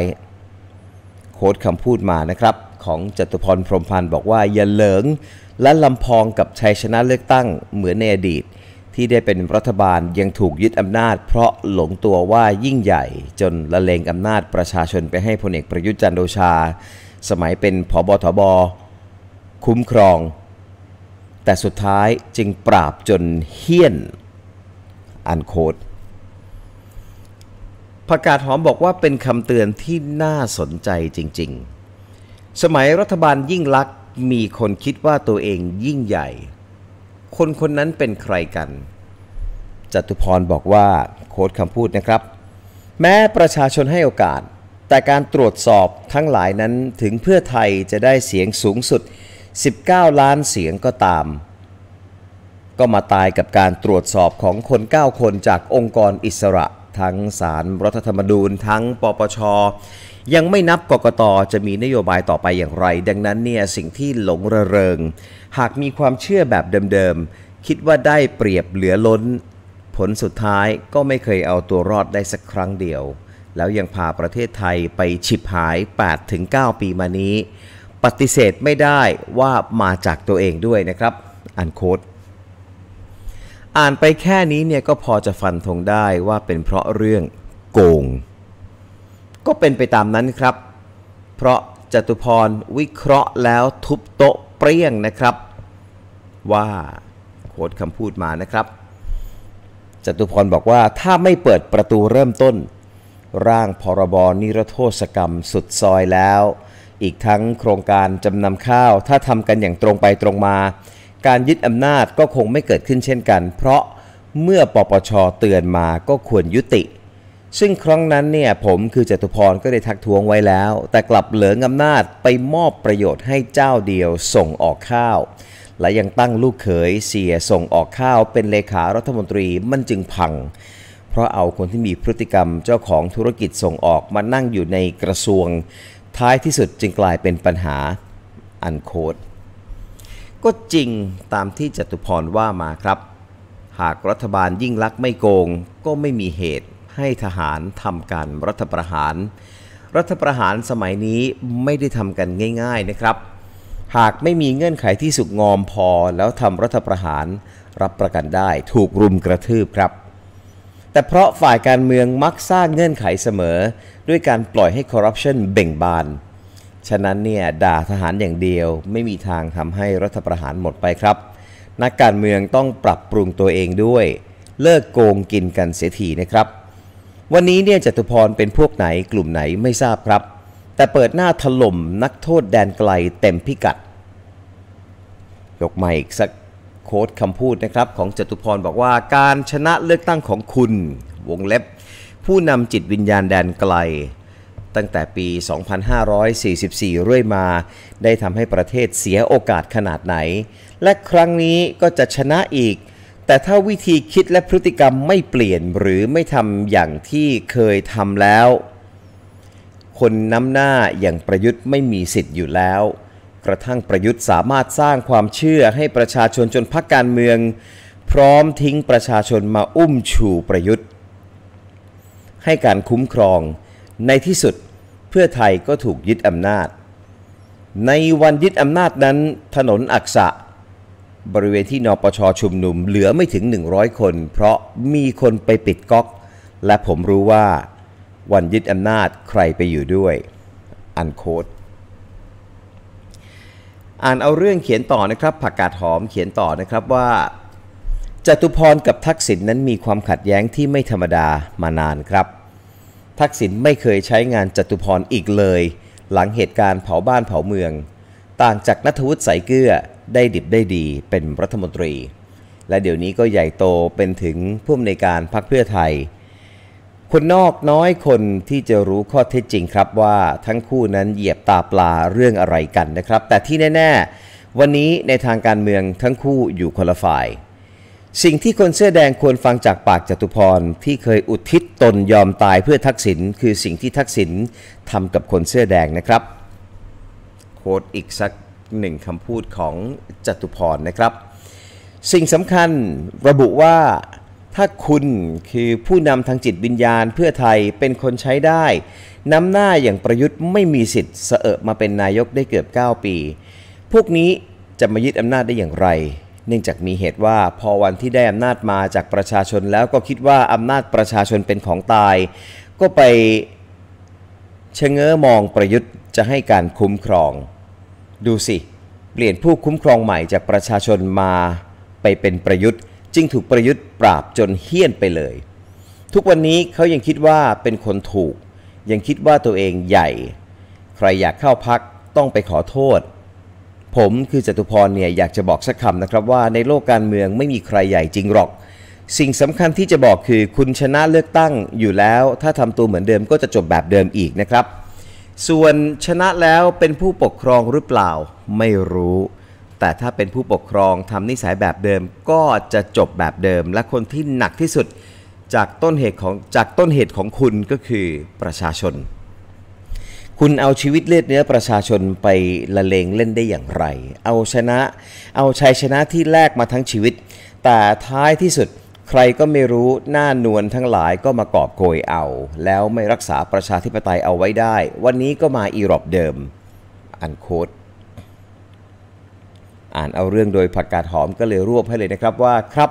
โค้ดคำพูดมานะครับ ของจตุพรพรมพันธ์บอกว่าอย่าเหลิงและลำพองกับชัยชนะเลือกตั้งเหมือนในอดีต ที่ได้เป็นรัฐบาลยังถูกยึดอำนาจ เพราะหลงตัวว่ายิ่งใหญ่ จนละเลงอำนาจประชาชนไปให้พลเอกประยุทธ์จันโอชา สมัยเป็นผบทบคุ้มครอง แต่สุดท้ายจึงปราบจนเฮี้ยน อันโคดผักกาดหอมบอกว่าเป็นคำเตือนที่น่าสนใจจริง ๆ สมัยรัฐบาลยิ่งลักษณ์มีคนคิดว่าตัวเองยิ่งใหญ่ คนคนนั้นเป็นใครกันจตุพรบอกว่าโค้ดคำพูดนะครับ แม้ประชาชนให้โอกาส แต่การตรวจสอบทั้งหลายนั้นถึงเพื่อไทยจะได้เสียงสูงสุด19 ล้านเสียงก็ตาม ก็มาตายกับการตรวจสอบของคน 9 คนจากองค์กรอิสระ ทั้งสารรัฐธรรมนูญ ทั้งปปช ยังไม่นับกกตจะมีนโยบายต่อไปอย่างไร ดังนั้นเนี่ยสิ่งที่หลงระเริง หากมีความเชื่อแบบเดิมๆ คิดว่าได้เปรียบเหลือล้น ผลสุดท้ายก็ไม่เคยเอาตัวรอดได้สักครั้งเดียว แล้วยังพาประเทศไทยไปฉิบหาย8-9ปีมานี้ปฏิเสธไม่ได้ว่ามาจากตัวเองด้วยนะครับอ่านโค้ดอ่านไปแค่นี้เนี่ยก็พอจะฟันธงได้ว่าเป็นเพราะเรื่องโกง ก็เป็นไปตามนั้นครับ เพราะจตุพรวิเคราะห์แล้วทุบโต๊ะเปรี้ยงนะครับ ว่าโค้ดคำพูดมานะครับจตุพรบอกว่าถ้าไม่เปิดประตูเริ่มต้น ร่างพรบนิรโทษกรรมสุดซอยแล้วอีกทั้งโครงการจำนำข้าว ถ้าทำกันอย่างตรงไปตรงมา การยึดอำนาจก็คงไม่เกิดขึ้นเช่นกัน เพราะเมื่อปปชเตือนมาก็ควรยุติ ซึ่งครั้งนั้นเนี่ย ผมคือจตุพรก็ได้ทักท้วงไว้แล้ว แต่กลับเหลืองอำนาจไปมอบประโยชน์ให้เจ้าเดียวส่งออกข้าว และยังตั้งลูกเขยเสียส่งออกข้าว เป็นเลขารัฐมนตรีมันจึงพัง เพราะเอาคนที่มีพฤติกรรมเจ้าของธุรกิจส่งออกมานั่งอยู่ในกระทรวงท้ายที่สุดจึงกลายเป็นปัญหาอันโครก็จริงตามที่จตุพรว่ามาครับ หากรัฐบาลยิ่งลักษ์ไม่โกงก็ไม่มีเหตุให้ทหารทำการรัฐประหาร รัฐประหารสมัยนี้ไม่ได้ทำกันง่ายๆนะครับ หากไม่มีเงื่อนไขที่สุกงอมพอแล้วทำรัฐประหารรับประกันได้ถูกรุมกระทืบครับแต่เพราะฝ่ายการเมืองมักสร้างเงื่อนไขเสมอด้วยการปล่อยให้คอร์รัปชันเบ่งบาน ฉะนั้นเนี่ย ด่าทหารอย่างเดียวไม่มีทางทำให้รัฐประหารหมดไปครับ นักการเมืองต้องปรับปรุงตัวเองด้วยเลิกโกงกินกันเสียทีนะครับ วันนี้เนี่ยจตุพรเป็นพวกไหนกลุ่มไหนไม่ทราบครับ แต่เปิดหน้าถล่มนักโทษแดนไกลเต็มพิกัด ยกมาอีกสักโค้ดคำพูดนะครับของจตุพรบอกว่าการชนะเลือกตั้งของคุณวงเล็บผู้นำจิตวิญญาณแดนไกล ตั้งแต่ปี 2544เรื่อยมา ได้ทำให้ประเทศเสียโอกาสขนาดไหน และครั้งนี้ก็จะชนะอีก แต่ถ้าวิธีคิดและพฤติกรรมไม่เปลี่ยนหรือไม่ทำอย่างที่เคยทำแล้ว คนน้ำหน้าอย่างประยุทธ์ไม่มีสิทธิ์อยู่แล้วกระทั่งประยุทธ์ สามารถสร้างความเชื่อให้ประชาชนจนพักการเมือง พร้อมทิ้งประชาชนมาอุ้มชูประยุทธ์ให้การคุ้มครองในที่สุดเพื่อไทยก็ถูกยึดอำนาจ ในวันยึดอำนาจนั้นถนนอักษะ บริเวณที่นปชชุมนุมเหลือไม่ถึง 100 คน เพราะมีคนไปปิดก๊อก และผมรู้ว่า วันยึดอำนาจใครไปอยู่ด้วย อันโคดอ่านเอาเรื่องเขียนต่อนะครับผักกาดหอมเขียนต่อนะครับว่า จตุพรกับทักษิณนนั้นมีความขัดแย้งที่ไม่ธรรมดามานานครับ ทักษิณไม่เคยใช้งานจตุพร อีกเลย หลังเหตุการณ์เผาบ้านเผาเมือง ต่างจากนัทวุฒิสายเกลือได้ดิบได้ดีเป็นรัฐมนตรี และเดี๋ยวนี้ก็ใหญ่โตเป็นถึงผู้อำนวยการพรรคเพื่อไทยคนนอกน้อยคนที่จะรู้ข้อเท็จจริงครับว่าทั้งคู่นั้นเหยียบตาปลาเรื่องอะไรกันนะครับ แต่ที่แน่ๆ วันนี้ในทางการเมืองทั้งคู่อยู่คนละฝ่าย สิ่งที่คนเสื้อแดงควรฟังจากปากจตุพรที่เคยอุทิศตนยอมตายเพื่อทักษิณคือสิ่งที่ทักษิณทำกับคนเสื้อแดงนะครับ โค้ดอีกสักหนึ่งคำพูดของจตุพรนะครับ สิ่งสำคัญระบุว่าถ้าคุณคือผู้นำทางจิตวิญญาณเพื่อไทยเป็นคนใช้ได้นำหน้าอย่างประยุทธ์ไม่มีสิทธิ์เสอะมาเป็นนายกได้เกือบ 9 ปี พวกนี้จะมายึดอำนาจได้อย่างไร เนื่องจากมีเหตุว่าพอวันที่ได้อำนาจมาจากประชาชน แล้วก็คิดว่าอำนาจประชาชนเป็นของตาย ก็ไปชะเง้อมองประยุทธ์จะให้การคุ้มครองดูสิ เปลี่ยนผู้คุ้มครองใหม่จากประชาชนมาไปเป็นประยุทธ์จึงถูกประยุทธ์ปราบจนเฮี้ยนไปเลย ทุกวันนี้เขายังคิดว่าเป็นคนถูก ยังคิดว่าตัวเองใหญ่ ใครอยากเข้าพักต้องไปขอโทษ ผมคือจตุพรเนี่ยอยากจะบอกสักคำนะครับว่าในโลกการเมืองไม่มีใครใหญ่จริงหรอก สิ่งสำคัญที่จะบอกคือคุณชนะเลือกตั้งอยู่แล้ว ถ้าทำตัวเหมือนเดิมก็จะจบแบบเดิมอีกนะครับ ส่วนชนะแล้วเป็นผู้ปกครองหรือเปล่าไม่รู้แต่ถ้าเป็นผู้ปกครองทำนิสัยแบบเดิมก็จะจบแบบเดิมและคนที่หนักที่สุดจากต้นเหตุของจากต้นเหตุของคุณก็คือประชาชน คุณเอาชีวิตเลือดเนื้อประชาชนไปละเลงเล่นได้อย่างไร เอาชนะเอาชัยชนะที่แลกมาทั้งชีวิต แต่ท้ายที่สุดใครก็ไม่รู้ หน้านวลทั้งหลายก็มากอบโกยเอา แล้วไม่รักษาประชาธิปไตยเอาไว้ได้ วันนี้ก็มาอีรอบเดิมอันโคดอ่านเอาเรื่องโดยผักกาดหอมก็เลยรวบให้เลยนะครับว่าครับ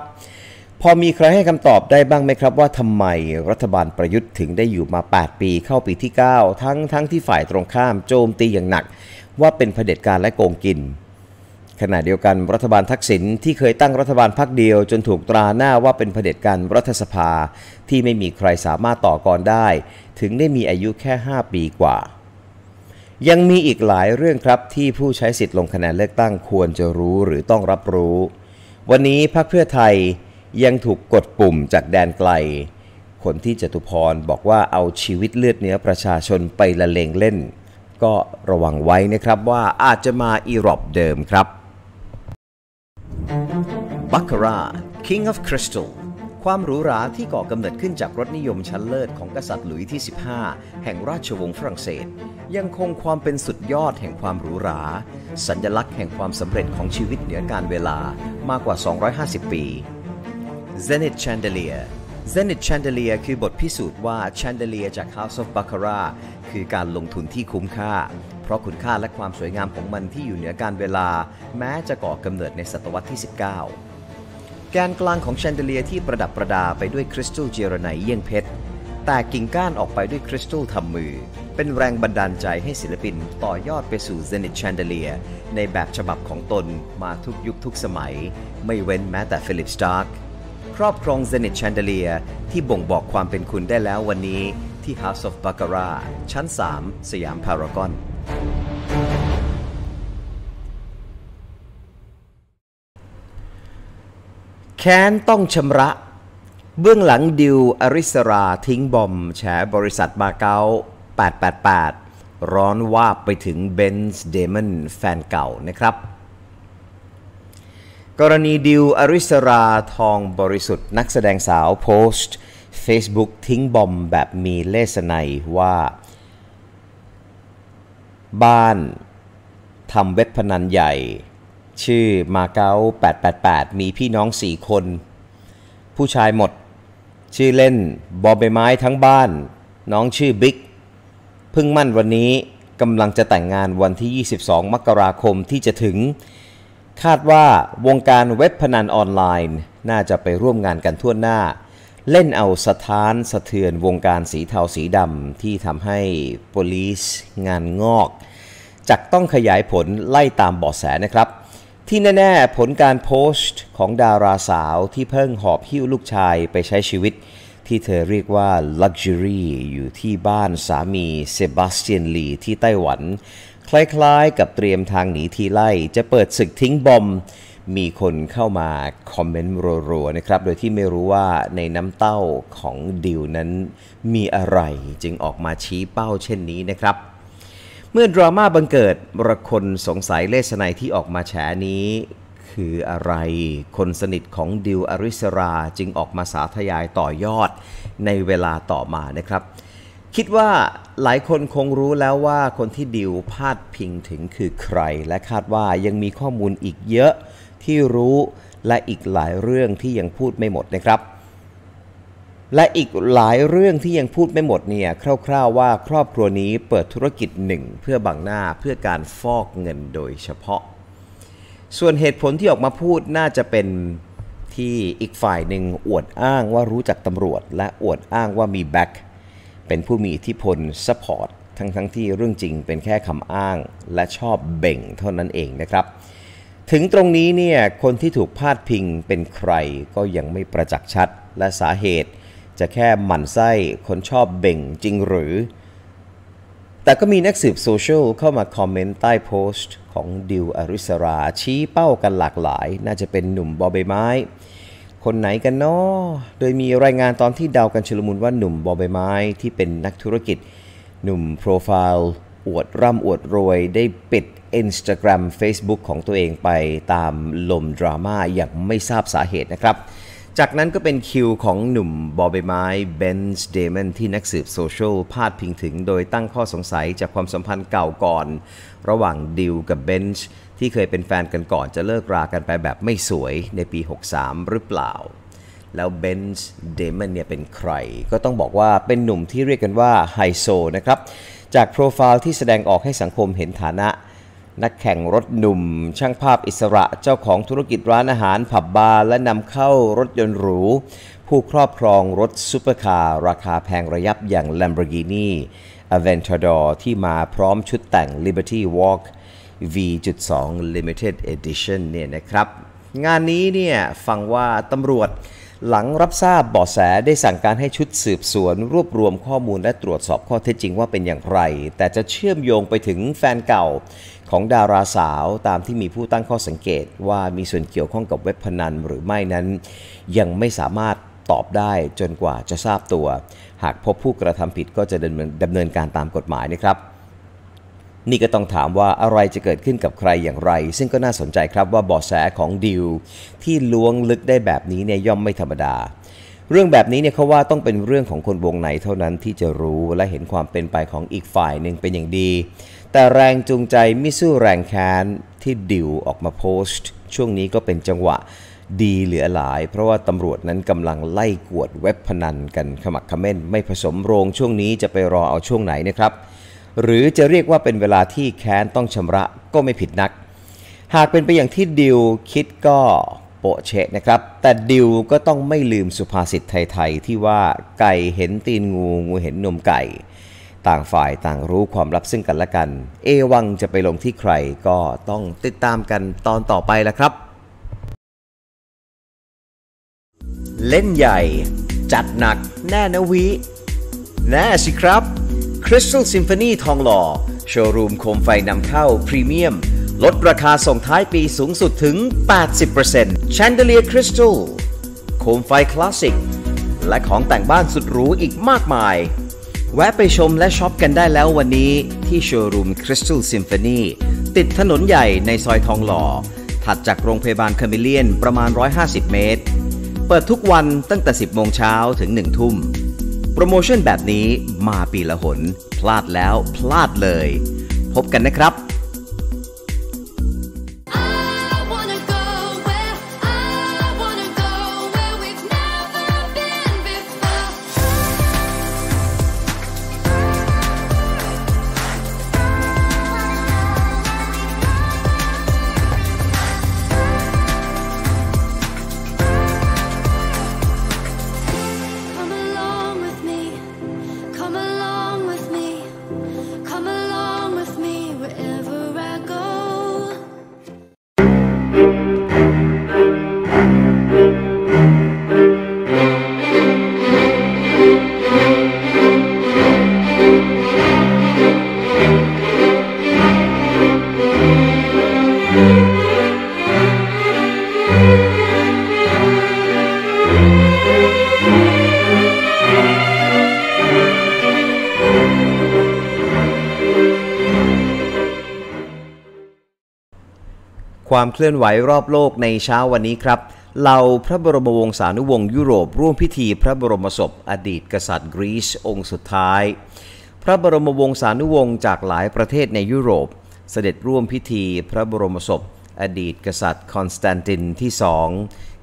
พอมีใครให้คำตอบได้บ้างไหมครับ ว่าทำไมรัฐบาลประยุทธ์ถึงได้อยู่มา 8 ปีเข้าปีที่ 9 ทั้งทั้งที่ฝ่ายตรงข้ามโจมตีอย่างหนัก ว่าเป็นเผด็จการและโกงกิน ขณะเดียวกันรัฐบาลทักษิณที่เคยตั้งรัฐบาลพักเดียว จนถูกตราหน้าว่าเป็นเผด็จการรัฐสภาที่ไม่มีใครสามารถต่อกรได้ ถึงได้มีอายุแค่ 5 ปีกว่ายังมีอีกหลายเรื่องครับที่ผู้ใช้สิทธิ์ลงคะแนนเลือกตั้งควรจะรู้หรือต้องรับรู้ วันนี้พรรคเพื่อไทยยังถูกกดปุ่มจากแดนไกล คนที่จตุพรบอกว่าเอาชีวิตเลือดเนื้อประชาชนไปละเลงเล่น ก็ระวังไว้นะครับว่าอาจจะมาอีรอบเดิมครับบัคคารา King of Crystal ความหรูหราที่ก่อกำเนิดขึ้นจากรสนิยมชั้นเลิศของกษัตริย์หลุยที่ 15 แห่งราชวงศ์ฝรั่งเศส ยังคงความเป็นสุดยอดแห่งความหรูหรา สัญลักษณ์แห่งความสำเร็จของชีวิตเหนือการเวลามากกว่า 250 ปี Zenit Chandelier Zenit Chandelier คือบทพิสูจน์ว่า Chandelier จาก House of Baccarat คือการลงทุนที่คุ้มค่า เพราะคุณค่าและความสวยงามของมันที่อยู่เหนือการเวลา แม้จะก่อกำเนิดในศตวรรษที่ 19แกนกลางของแชนเดเลียที่ประดับประดาไปด้วยคริสตัลเจรไนเยี่ยงเพชร แต่กิ่งก้านออกไปด้วยคริสตัลทำมือ เป็นแรงบันดาลใจให้ศิลปินต่อยอดไปสู่เซนิตแชนเดเลียในแบบฉบับของตนมาทุกยุคทุกสมัย ไม่เว้นแม้แต่ฟิลิปสตาร์กครอบครองเซนิตแชนเดเลียที่บ่งบอกความเป็นคุณได้แล้ววันนี้ที่ House of Baccarat ชั้น 3 สยามพารากอนแค้นต้องชำระ เบื้องหลังดิวอริสราทิ้งบอมแฉบริษัทมาเก๊า888 ร้อนว่าไปถึงเบนซ์เดมอนแฟนเก่านะครับ กรณีดิวอริสราทองบริสุทธิ์นักแสดงสาวโพสต์ Facebook ทิ้งบอมแบบมีเลสไนว่า บ้านทำเว็บพนันใหญ่ชื่อมาเก๊า888 มีพี่น้องสี่คน ผู้ชายหมด ชื่อเล่น บอใบไม้ทั้งบ้าน น้องชื่อบิ๊กพึ่งมั่นวันนี้ กำลังจะแต่งงานวันที่ 22 มกราคมที่จะถึง คาดว่าวงการเว็บพนันออนไลน์ น่าจะไปร่วมงานกันทั่วหน้า เล่นเอาสถานสะเทือนวงการสีเทาสีดำ ที่ทำให้ p o l i c งานงอกจักต้องขยายผลไล่ตามบอดแสนะครับที่แน่ๆ ผลการโพสต์ของดาราสาวที่เพิ่งหอบหิ้วลูกชายไปใช้ชีวิต ที่เธอเรียกว่า Luxury อยู่ที่บ้านสามีเซบาสเตียนลีที่ไต้หวัน คล้ายๆกับเตรียมทางหนีทีไล่จะเปิดศึกทิ้งบอมมีคนเข้ามาคอมเมนต์รัวๆนะครับ โดยที่ไม่รู้ว่าในน้ำเต้าของดิวนั้นมีอะไรจึงออกมาชี้เป้าเช่นนี้นะครับเมื่อ ดราม่าบังเกิดรุคลสงสัยเลสไนที่ออกมาแฉนี้ คืออะไร คนสนิทของ ดิว อริสราจึงออกมาสาธยายต่อยอดในเวลาต่อมานะครับ คิดว่าหลายคนคงรู้แล้วว่าคนที่ ดิวพาดพิงถึงคือใคร และคาดว่ายังมีข้อมูลอีกเยอะที่รู้ และอีกหลายเรื่องที่ยังพูดไม่หมดนะครับและอีกหลายเรื่องที่ยังพูดไม่หมดเนี่ย คร่าว ๆ ว่าครอบครัวนี้เปิดธุรกิจหนึ่ง เพื่อบังหน้าเพื่อการฟอกเงินโดยเฉพาะ ส่วนเหตุผลที่ออกมาพูดน่าจะเป็น ที่อีกฝ่ายหนึ่งอวดอ้างว่ารู้จักตำรวจ และอวดอ้างว่ามีแบ็คเป็นผู้มีอิทธิพลสปอร์ตทั้งๆทที่เรื่องจริงเป็นแค่คำอ้างและชอบเบ่งเท่านั้นเองนะครับถึงตรงนี้เนี่ยคนที่ถูกพาดพิงเป็นใครก็ยังไม่ประจักษ์ชัดและสาเหตุจะแค่หมั่นไส้ คนชอบเบ่งจริงหรือ แต่ก็มีนักสืบโซเชียลเข้ามาคอมเมนต์ใต้โพสต์ ของดิวอริสราชี้เป้ากันหลากหลาย น่าจะเป็นหนุ่มบอใบไม้ คนไหนกันนาะโดยมีรายงานตอนที่เดากันชลมุนว่า หนุ่มบอใบไม้ที่เป็นนักธุรกิจ หนุ่มโปรไฟล์อวดร่ำอวดรวย ได้ปิด Instagram Facebook ของตัวเองไปตามลมดราม่าอย่างไม่ทราบสาเหตุนะครับจากนั้นก็เป็นคิวของหนุ่มบอเบไม้เบนส์เดมอนที่นักสืบโซเชียลพาดพิงถึง โดยตั้งข้อสงสัยจากความสัมพันธ์เก่าก่อน ระหว่างดิวกับเบนส์ที่เคยเป็นแฟนกันก่อนจะเลิกรากันไปแบบไม่สวยในปี 63 หรือเปล่า แล้วเบนส์เดมอนเนี่ยเป็นใคร ก็ต้องบอกว่าเป็นหนุ่มที่เรียกกันว่าไฮโซนะครับ จากโปรไฟล์ที่แสดงออกให้สังคมเห็นฐานะนักแข่งรถหนุ่ม ช่างภาพอิสระเจ้าของธุรกิจร้านอาหารผับบาร์และนำเข้ารถยนต์หรู ผู้ครอบครองรถซูเปอร์คาร์ราคาแพงระยับอย่าง Lamborghini Aventador ที่มาพร้อมชุดแต่ง Liberty Walk V.2 Limited Edition เนี่ยนะครับ งานนี้เนี่ยฟังว่าตำรวจหลังรับทราบเบาะแสได้สั่งการให้ชุดสืบสวน รวบรวมข้อมูลและตรวจสอบข้อเท็จจริงว่าเป็นอย่างไร แต่จะเชื่อมโยงไปถึงแฟนเก่าของดาราสาวตามที่มีผู้ตั้งข้อสังเกต ว่ามีส่วนเกี่ยวข้องกับเว็บพนันหรือไม่นั้นยังไม่สามารถตอบได้จนกว่าจะทราบตัว หากพบผู้กระทำผิดก็จะดำเนินดำเนินการตามกฎหมายนะครับ นี่ก็ต้องถามว่าอะไรจะเกิดขึ้นกับใครอย่างไร ซึ่งก็น่าสนใจครับว่าบอแสของดิวที่ล้วงลึกได้แบบนี้เนี่ยย่อมไม่ธรรมดา เรื่องแบบนี้เนี่ยเขาว่าต้องเป็นเรื่องของคนวงไหนเท่านั้นที่จะรู้และเห็นความเป็นไปของอีกฝ่ายหนึ่งเป็นอย่างดีแต่แรงจูงใจมิสู้แรงแค้นที่ดิวออกมาโพสต์ ช่วงนี้ก็เป็นจังหวะดีเหลือหลาย เพราะว่าตำรวจนั้นกำลังไล่กวดเว็บพนันกันขมักขม้นไม่ผสมโรง ช่วงนี้จะไปรอเอาช่วงไหนนะครับ หรือจะเรียกว่าเป็นเวลาที่แค้นต้องชำระก็ไม่ผิดนัก หากเป็นไปอย่างที่ดิวคิดก็โปะเชะนะครับแต่ดิวก็ต้องไม่ลืมสุภาษิตไทยๆ ที่ว่าไก่เห็นตีนงูงูเห็นนมไก่ต่างฝ่ายต่างรู้ความลับซึ่งกันและกัน เอวังจะไปลงที่ใครก็ต้องติดตามกันตอนต่อไปละครับ เล่นใหญ่ จัดหนักแน่นะวิ แน่สิครับ Crystal Symphony ทองหล่อโชว์รูมโคมไฟนำเข้าพรีเมียมลดราคาส่งท้ายปีสูงสุดถึง 80% Chandelier Crystal โคมไฟคลาสสิกและของแต่งบ้านสุดหรูอีกมากมายแวะไปชมและช็อปกันได้แล้ววันนี้ที่โชว์รูม Crystal Symphony ติดถนนใหญ่ในซอยทองหล่อ ถัดจากโรงพยาบาลคามเลียนประมาณ 150 เมตร เปิดทุกวันตั้งแต่ 10 โมงเช้าถึง 1 ทุ่มโปรโมชั่นแบบนี้มาปีละหน พลาดแล้วพลาดเลย พบกันนะครับความเคลื่อนไหวรอบโลกในเช้าวันนี้ครับ เหล่าพระบรมวงศานุวงศ์ยุโรปร่วมพิธี พระบรมศพอดีตกษัตริย์กรีซองค์สุดท้าย พระบรมวงศานุวงศ์จากหลายประเทศในยุโรป เสด็จร่วมพิธีพระบรมศพอดีตกษัตริย์คอนสแตนตินที่สอง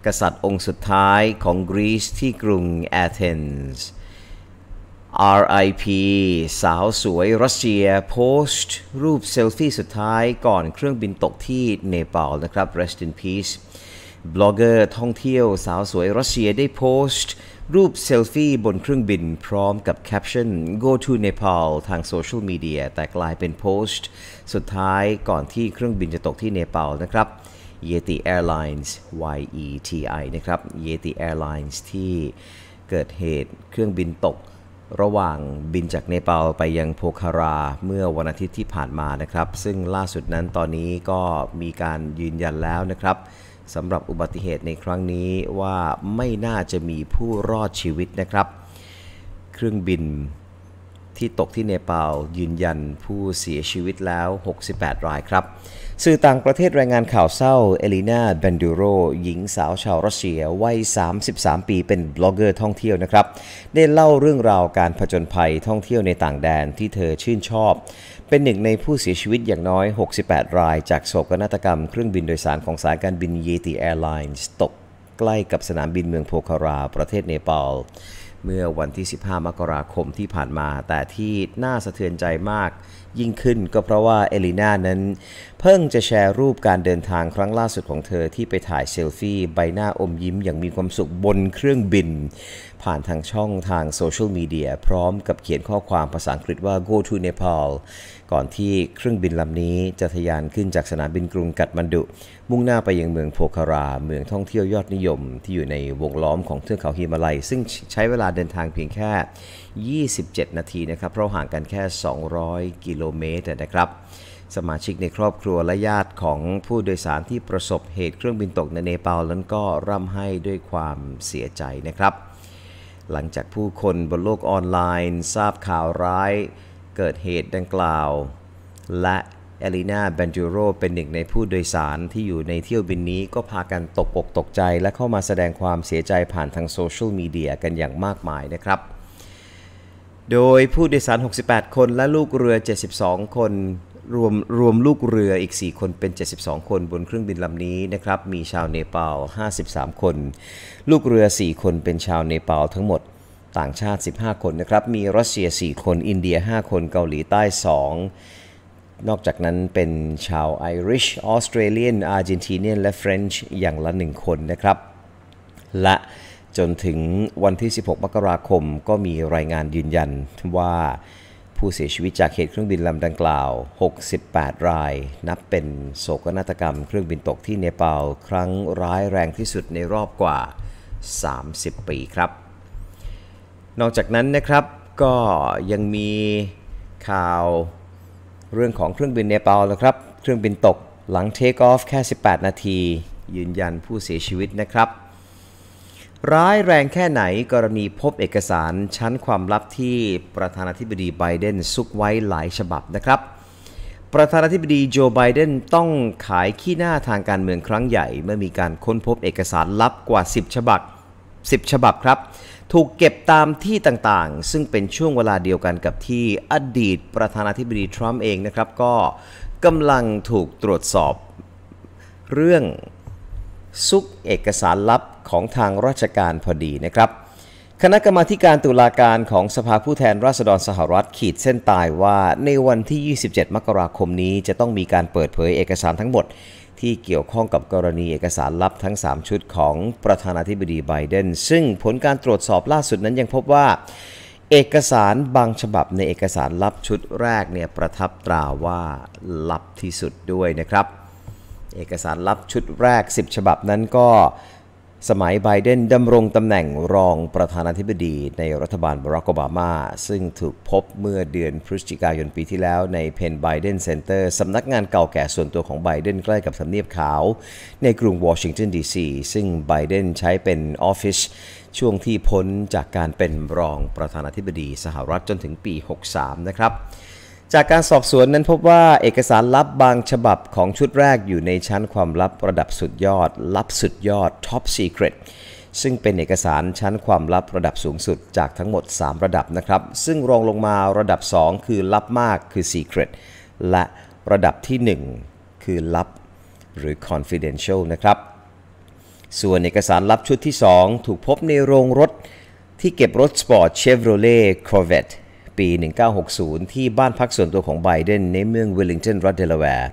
กษัตริย์องค์สุดท้ายของกรีซที่กรุงแอเธนส์ RIP สาวสวยรัสเซียโพสต์รูปเซลฟี่สุดท้ายก่อนเครื่องบินตกที่เนปาลนะครับ Rest in peace บล็อกเกอร์ท่องเที่ยว สาวสวยรัสเซียได้โพสต์รูปเซลฟี่บนเครื่องบินพร้อมกับแคปชั่น go to Nepal ทางโซเชียลมีเดียแต่กลายเป็นโพสต์สุดท้ายก่อนที่เครื่องบินจะตกที่เนปาลนะครับ Yeti Airlines YETI นะครับ Yeti Airlines ที่เกิดเหตุเครื่องบินตกระหว่างบินจากเนปาลไปยังโพคาราเมื่อวันอาทิตย์ที่ผ่านมานะครับ ซึ่งล่าสุดนั้นตอนนี้ก็มีการยืนยันแล้วนะครับสำหรับอุบัติเหตุในครั้งนี้ว่าไม่น่าจะมีผู้รอดชีวิตนะครับ เครื่องบินที่ตกที่เนปาลยืนยัน ผู้เสียชีวิตแล้ว 68 รายครับสื่อต่างประเทศรายงานข่าวเศร้า เอลินาเบนดูโร หญิงสาวชาวรัสเซียวัย 33 ปี เป็นบล็อกเกอร์ท่องเที่ยวนะครับ ได้เล่าเรื่องราวการผจญภัยท่องเที่ยวในต่างแดนที่เธอชื่นชอบ เป็นหนึ่งในผู้เสียชีวิตอย่างน้อย 68 ราย จากโศกนาฏกรรมเครื่องบินโดยสารของสายการบินเยติแอร์ไลน์ตกใกล้กับสนามบินเมืองโพคาราประเทศเนปาลเมื่อวันที่ 15 มกราคมที่ผ่านมา แต่ที่น่าสะเทือนใจมากยิ่งขึ้นก็เพราะว่าเอลิน่านั้นเพิ่งจะแชร์รูปการเดินทางครั้งล่าสุดของเธอที่ไปถ่ายเซลฟี่ใบหน้าอมยิ้มอย่างมีความสุขบนเครื่องบิน ผ่านทางช่องทางโซเชียลมีเดียพร้อมกับเขียนข้อความภาษาอังกฤษว่า go to Nepal ก่อนที่เครื่องบินลำนี้จะทะยานขึ้นจากสนามบินกรุงกัตมันดุ มุ่งหน้าไปยังเมืองโพคาราเมืองท่องเที่ยวยอดนิยม ที่อยู่ในวงล้อมของเทือกเขาฮิมาลัย ซึ่งใช้เวลาเดินทางเพียงแค่ 27 นาทีนะครับ เพราะห่างกันแค่ 200 กิโลเมตรนะครับ สมาชิกในครอบครัวและญาติของผู้โดยสารที่ประสบเหตุเครื่องบินตกในเนปาลนั้นก็ร่ำไห้ด้วยความเสียใจนะครับ หลังจากผู้คนบนโลกออนไลน์ ทราบข่าวร้ายเกิดเหตุดังกล่าว และเอลินาแบนจูโรเป็นหนึ่งในผู้โดยสารที่อยู่ในเที่ยวบินนี้ก็พากันตกอกตกใจและเข้ามาแสดงความเสียใจผ่านทางโซเชียลมีเดียกันอย่างมากมายนะครับ โดยผู้โดยสาร 68 คนและลูกเรือ 72 คน รวมรวมลูกเรืออีก 4 คนเป็น 72 คนบนเครื่องบินลำนี้นะครับ มีชาวเนปาล 53 คน ลูกเรือ 4 คนเป็นชาวเนปาลทั้งหมดต่างชาติ 15 คนนะครับ มีรัสเซีย 4 คน อินเดีย 5 คน เกาหลีใต้ 2 นอกจากนั้นเป็นชาวไอริช ออสเตรเลียน อาร์เจนติเนียน และเฟรนช์อย่างละ 1 คนนะครับ และจนถึงวันที่ 16มกราคมก็มีรายงานยืนยันว่าผู้เสียชีวิตจากเหตุเครื่องบินลำดังกล่าว 68 ราย นับเป็นโศกนาฏกรรมเครื่องบินตกที่เนปาลครั้งร้ายแรงที่สุดในรอบกว่า 30 ปีครับนอกจากนั้นนะครับก็ยังมีข่าวเรื่องของเครื่องบินเนปาลนะครับ เครื่องบินตกหลังเทคออฟแค่ 18 นาที ยืนยันผู้เสียชีวิตนะครับ ร้ายแรงแค่ไหนกรณีพบเอกสารชั้นความลับที่ประธานาธิบดีไบเดนซุกไว้หลายฉบับนะครับ ประธานาธิบดีโจไบเดนต้องขายขี้หน้าทางการเมืองครั้งใหญ่ เมื่อมีการค้นพบเอกสารลับกว่า 10 ฉบับ 10 ฉบับครับถูกเก็บตามที่ต่างๆ ซึ่งเป็นช่วงเวลาเดียวกันกับที่อดีตประธานาธิบดีทรัมป์เองนะครับ ก็กำลังถูกตรวจสอบเรื่องซุกเอกสารลับของทางราชการพอดีนะครับ คณะกรรมาการตุลาการของสภาผู้แทนราษฎรสหรัฐขีดเส้นตายว่าในวันที่ 27 มกราคมนี้จะต้องมีการเปิดเผยเอกสารทั้งหมดที่เกี่ยวข้องกับกรณีเอกสารลับทั้ง 3 ชุดของประธานาธิบดีไบเดน ซึ่งผลการตรวจสอบล่าสุดนั้นยังพบว่า เอกสารบางฉบับในเอกสารลับชุดแรกเนี่ยประทับตราว่าลับที่สุดด้วยนะครับ เอกสารลับชุดแรก 10 ฉบับนั้นก็สมัยไบเดนดำรงตำแหน่งรองประธานาธิบดีในรัฐบาลบารักโอบามา ซึ่งถูกพบเมื่อเดือนพฤศจิกายนปีที่แล้วในเพนไบเดนเซ็นเตอร์สำนักงานเก่าแก่ส่วนตัวของไบเดนใกล้กับทำเนียบขาว ในกรุงวอชิงตันดีซีซึ่งไบเดนใช้เป็นออฟฟิศช่วงที่พ้นจากการเป็นรองประธานาธิบดีสหรัฐจนถึงปี 63 นะครับจากการสอบสวนนั้นพบว่าเอกสารลับบางฉบับของชุดแรกอยู่ในชั้นความลับระดับสุดยอดลับสุดยอด Top Secret ซึ่งเป็นเอกสารชั้นความลับระดับสูงสุดจากทั้งหมด 3 ระดับนะครับซึ่งรองลงมาระดับ 2 คือลับมากคือ Secret และระดับที่ 1 คือลับ หรือ confidential นะครับส่วนเอกสารลับชุดที่ 2 ถูกพบในโรงรถที่เก็บรถสปอร์ตเชฟโรเลต t c o r v e t ปี 1960 ที่บ้านพักส่วนตัวของไบเดนในเมืองวิลลิงตันรัฐเดลาแวร์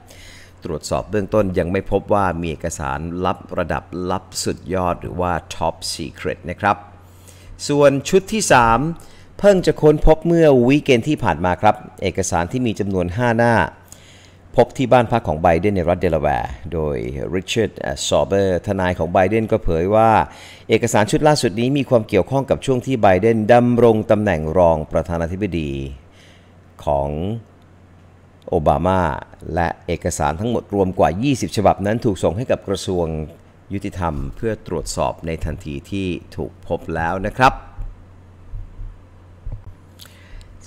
ตรวจสอบเบื้องต้นยังไม่พบว่ามีเอกสารลับระดับ ลับสุดยอดหรือว่า top secret นะครับ ส่วนชุดที่ 3 เพิ่งจะค้นพบเมื่อวีเกนที่ผ่านมาครับ เอกสารที่มีจำนวน 5 หน้าพบที่บ้านพักของไบเดนในรัฐเดลาแวร์ โดยริชาร์ดซอเบอร์ ทนายของไบเดนก็เผยว่า เอกสารชุดล่าสุดนี้มีความเกี่ยวข้องกับช่วงที่ไบเดนดำรงตำแหน่งรองประธานาธิบดีของ โอบามา และเอกสารทั้งหมดรวมกว่า 20 ฉบับนั้นถูกส่งให้กับกระทรวงยุติธรรมเพื่อตรวจสอบในทันทีที่ถูกพบแล้วนะครับ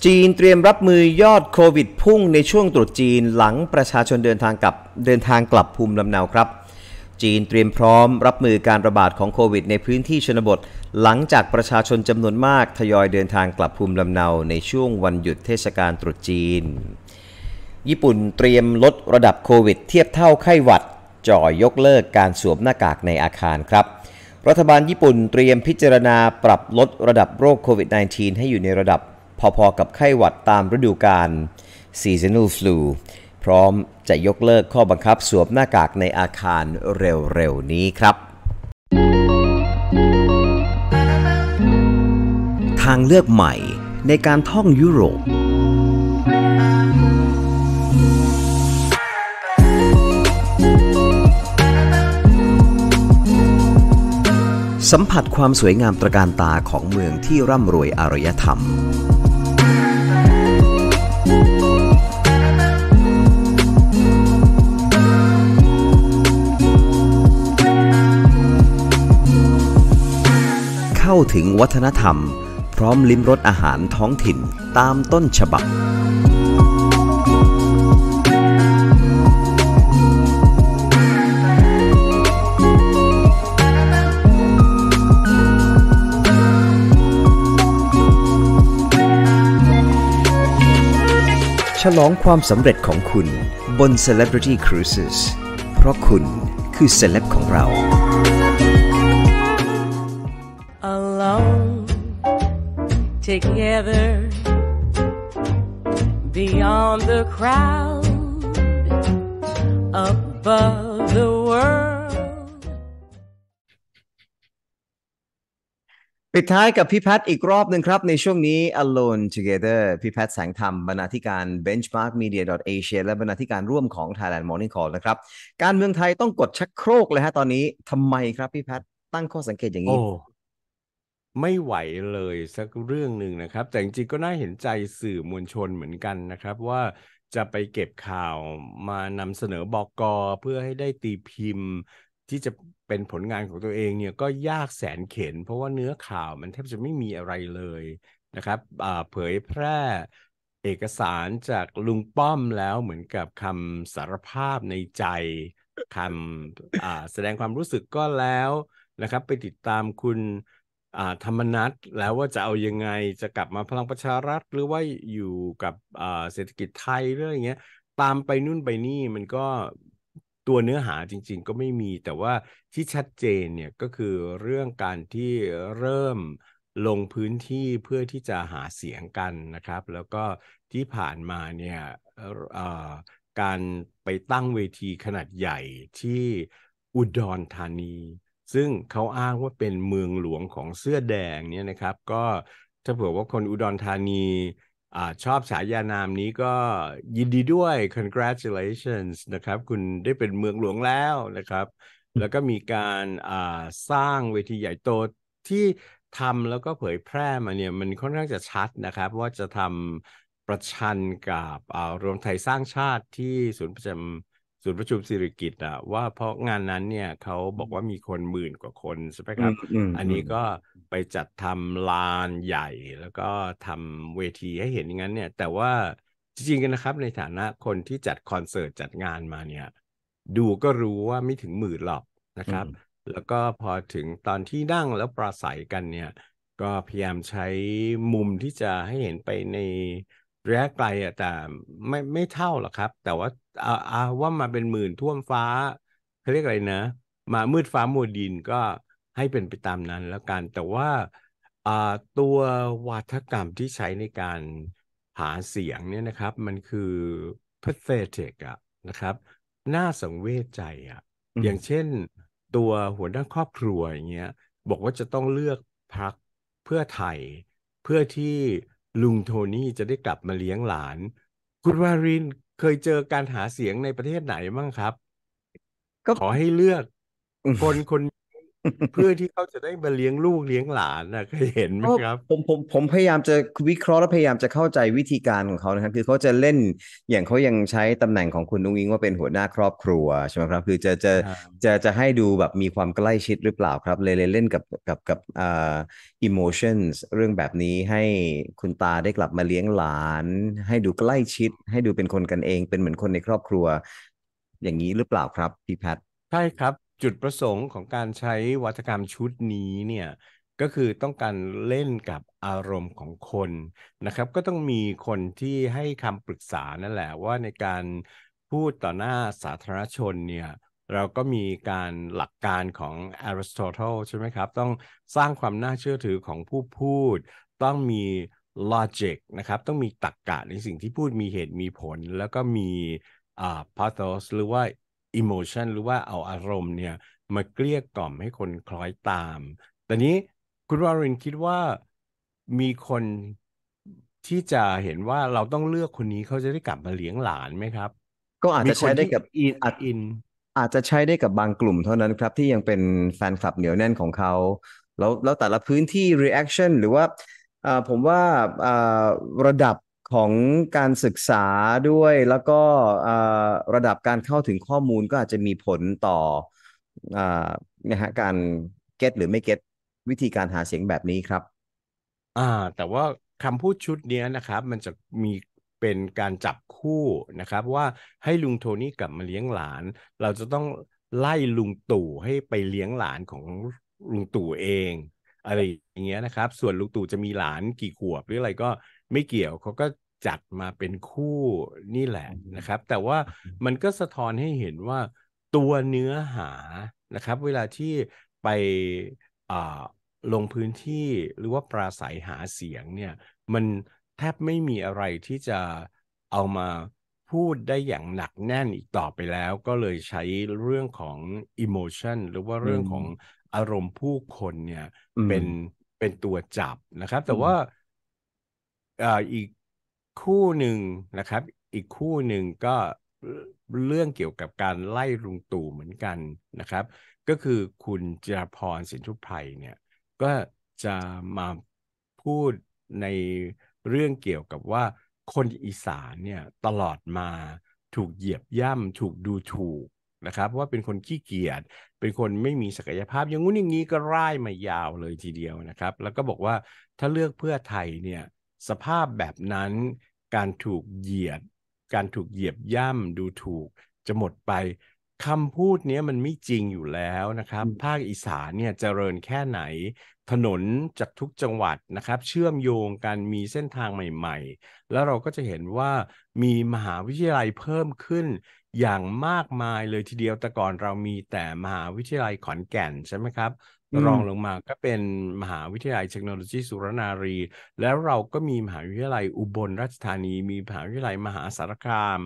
จีนเตรียมรับมือยอดโควิดพุ่งในช่วงตรุษจีนหลังประชาชนเดินทางกลับเดินทางกลับภูมิลำเนาครับจีนเตรียมพร้อมรับมือการระบาดของโควิดในพื้นที่ชนบทหลังจากประชาชนจำนวนมากทยอยเดินทางกลับภูมิลำเนาในช่วงวันหยุดเทศกาลตรุษจีนญี่ปุ่นเตรียมลดระดับโควิดเทียบเท่าไข้หวัด จ่อยยกเลิกการสวมหน้ากากในอาคารครับรัฐบาลญี่ปุ่นเตรียมพิจารณาปรับลดระดับโรคโควิด -19 ให้อยู่ในระดับพอๆกับไข้หวัดตามฤดูกาล seasonal flu พร้อมจะยกเลิกข้อบังคับสวมหน้ากากในอาคารเร็ว ๆ นี้ครับ ทางเลือกใหม่ในการท่องยุโรป สัมผัสความสวยงามตระการตาของเมืองที่ร่ำรวยอารยธรรมาถึงวัฒนธรรมพร้อมลิ้มรสอาหารท้องถิ่นตามต้นฉบับ ฉลองความสำเร็จของคุณบน Celebrity Cruises เพราะคุณคือเซเลบของเรา together beyond the crowd above the world ปิดท้ายกับพี่แพทอีกรอบหนึ่งครับ ในช่วงนี้ Alone Together พี่แพทแสงธรรมบรรณาธิการ Benchmark Media Asia และบรรณาธิการร่วมของ Thailand Morning Call นะครับ การเมืองไทยต้องกดชักโครกเลยฮะตอนนี้ทำไมครับพี่แพทตั้งข้อสังเกตอย่างนี้ไม่ไหวเลยสักเรื่องหนึ่งนะครับ แต่จริงๆก็น่าเห็นใจสื่อมวลชนเหมือนกันนะครับ ว่าจะไปเก็บข่าวมานำเสนอบอกกอเพื่อให้ได้ตีพิมพ์ที่จะเป็นผลงานของตัวเองเนี่ยก็ยากแสนเข็นเพราะว่าเนื้อข่าวมันแทบจะไม่มีอะไรเลยนะครับเผยแพร่เอกสารจากลุงป้อมแล้วเหมือนกับคำสารภาพในใจคำแสดงความรู้สึกก็แล้วนะครับ ไปติดตามคุณธรรมนัตแล้วว่าจะเอายังไงจะกลับมาพลังประชารัฐหรือว่าอยู่กับเศรษฐกิจไทยเรื่องอย่างเงี้ยตามไปนู่นไปนี่มันก็ตัวเนื้อหาจริง ๆก็ไม่มี แต่ว่าที่ชัดเจนเนี่ยก็คือเรื่องการที่เริ่มลงพื้นที่เพื่อที่จะหาเสียงกันนะครับ แล้วก็ที่ผ่านมาเนี่ยการไปตั้งเวทีขนาดใหญ่ที่อุดรธานีซึ่งเขาอ้างว่าเป็นเมืองหลวงของเสื้อแดงเนี่ยนะครับ ก็ถ้าเผื่อว่าคนอุดรธานีอชอบฉายานามนี้ก็ยินดีด้วย congratulations นะครับ คุณได้เป็นเมืองหลวงแล้วนะครับ แล้วก็มีการสร้างเวทีใหญ่โตที่ทำแล้วก็เผยแพร่มาเนี่ยมันค่อนข้างจะชัดนะครับว่าจะทำประชันกับรวมไทยสร้างชาติที่ศูนย์ประจำศูนย์ประชุมสิริกิตอะว่าเพราะงานนั้นเนี่ยเขาบอกว่ามีคนหมื่นกว่าคนใช่ไหมครับอันนี้ก็ไปจัดทำลานใหญ่ แล้วก็ทำเวทีให้เห็นอย่างนั้นเนี่ย แต่ว่าจริงๆกันนะครับ ในฐานะคนที่จัดคอนเสิร์ตจัดงานมาเนี่ย ดูก็รู้ว่าไม่ถึงหมื่นหรอกนะครับ แล้วก็พอถึงตอนที่นั่งแล้วปราศัยกันเนี่ย ก็พยายามใช้มุมที่จะให้เห็นไปในระยะไกลอ่ะแต่ไม่ไม่เท่าหรอกครับ แต่ว่าเอาเอาว่ามาเป็นหมื่นท่วมฟ้าเขาเรียกอะไรนะมามืดฟ้ามัวดินก็ให้เป็นไปตามนั้น แล้วกันแต่ว่าตัววัฒกรรมที่ใช้ในการหาเสียงเนี่ยนะครับ มันคือ pathetic อะนะครับ น่าสังเวชใจอะอย่างเช่น ตัวหัวหน้าครอบครัวอย่างเงี้ยบอกว่าจะต้องเลือกพักเพื่อไทยเพื่อที่ลุงโทนี่จะได้กลับมาเลี้ยงหลาน คุณวารินเคยเจอการหาเสียงในประเทศไหนบ้างครับ ก็ขอให้เลือกคนคนเพื่อที่เขาจะได้มาเลี้ยงลูกเลี้ยงหลานนะเคยเห็นไหมครับผมผมผมพยายามจะวิเคราะห์และพยายามจะเข้าใจวิธีการของเขานะครับคือเขาจะเล่นอย่างเขายังใช้ตำแหน่งของคุณนุ้งอิงว่าเป็นหัวหน้าครอบครัวใช่ไหมครับคือจะจะจะจะให้ดูแบบมีความใกล้ชิดหรือเปล่าครับ เลยเล่นกับกับกับอ่า emotions เรื่องแบบนี้ให้คุณตาได้กลับมาเลี้ยงหลาน ให้ดูใกล้ชิด ให้ดูเป็นคนกันเองเป็นเหมือนคนในครอบครัวอย่างนี้หรือเปล่าครับพี่แพทใช่ครับจุดประสงค์ของการใช้วัฒกรรมชุดนี้เนี่ยก็คือต้องการเล่นกับอารมณ์ของคนนะครับก็ต้องมีคนที่ให้คำปรึกษานั่นแหละว่าในการพูดต่อหน้าสาธารณชนเนี่ยเราก็มีการหลักการของ Aristotle ใช่ไหมครับ ต้องสร้างความน่าเชื่อถือของผู้พูด ต้องมี logic นะครับต้องมีตรรกกะในสิ่งที่พูดมีเหตุมีผล แล้วก็มี pathos หรือว่าอิโมชันหรือว่าเอาอารมณ์เนี่ยมาเกลี้ยกล่อมให้คนคล้อยตามแต่นี้คุณวารินคิดว่ามีคนที่จะเห็นว่าเราต้องเลือกคนนี้เขาจะได้กลับมาเลี้ยงหลานไหมครับ ก็อาจจะใช้ได้กับอินอัดอินอาจจะใช้ได้กับบางกลุ่มเท่านั้นครับที่ยังเป็นแฟนคลับเหนียวแน่นของเขาแล้วแล้วแต่ละพื้นที่ reaction หรือว่าผมว่าระดับของการศึกษาด้วยแล้วก็ระดับการเข้าถึงข้อมูลก็อาจจะมีผลต่อนะฮะการเก็ตหรือไม่เก็ตวิธีการหาเสียงแบบนี้ครับอ่าแต่ว่าคำพูดชุดนี้นะครับ มันจะมีเป็นการจับคู่นะครับ ว่าให้ลุงโทนี่กลับมาเลี้ยงหลาน เราจะต้องไล่ลุงตู่ให้ไปเลี้ยงหลานของลุงตู่เอง อะไรอย่างเงี้ยนะครับ ส่วนลุงตู่จะมีหลานกี่ขวบหรืออะไรก็ไม่เกี่ยวเขาก็จัดมาเป็นคู่นี่แหละนะครับ แต่ว่ามันก็สะท้อนให้เห็นว่าตัวเนื้อหานะครับ เวลาที่ไปลงพื้นที่หรือว่าปราศัยหาเสียงเนี่ยมันแทบไม่มีอะไรที่จะเอามาพูดได้อย่างหนักแน่นอีกต่อไปแล้ว ก็เลยใช้เรื่องของ emotion หรือว่าเรื่องของอารมณ์ผู้คนเนี่ยเป็นเป็นตัวจับนะครับ แต่ว่าอีกคู่หนึ่งนะครับ อีกคู่หนึ่งก็เรื่องเกี่ยวกับการไล่ลุงตู่เหมือนกันนะครับ ก็คือคุณจรพรสินทุพไพรเนี่ยก็จะมาพูดในเรื่องเกี่ยวกับว่าคนอีสานเนี่ยตลอดมาถูกเหยียบย่ำถูกดูถูกนะครับว่าเป็นคนขี้เกียจเป็นคนไม่มีศักยภาพอย่างงู้นอย่างนี้ก็ร่ายมายาวเลยทีเดียวนะครับ แล้วก็บอกว่าถ้าเลือกเพื่อไทยเนี่ยสภาพแบบนั้นการถูกเหยียดการถูกเหยียบย่ำ ดูถูกจะหมดไป คำพูดนี้มันไม่จริงอยู่แล้วนะครับ ภาคอีสานเนี่ยจเจริญแค่ไหน ถนนจากทุกจังหวัดนะครับ เชื่อมโยงกันมีเส้นทางใหม่ๆ แล้วเราก็จะเห็นว่ามีมหาวิทยาลัยเพิ่มขึ้นอย่างมากมายเลยทีเดียวแต่ก่อน เรามีแต่มหาวิทยาลัยขอนแก่นใช่ไหมครับรองลงมาก็เป็นมหาวิทยาลัยเทคโนโลยีสุรนารี แล้วเราก็มีมหาวิทยาลัยอุบลราชธานี มี มหาวิทยาลัยมหาสารคาม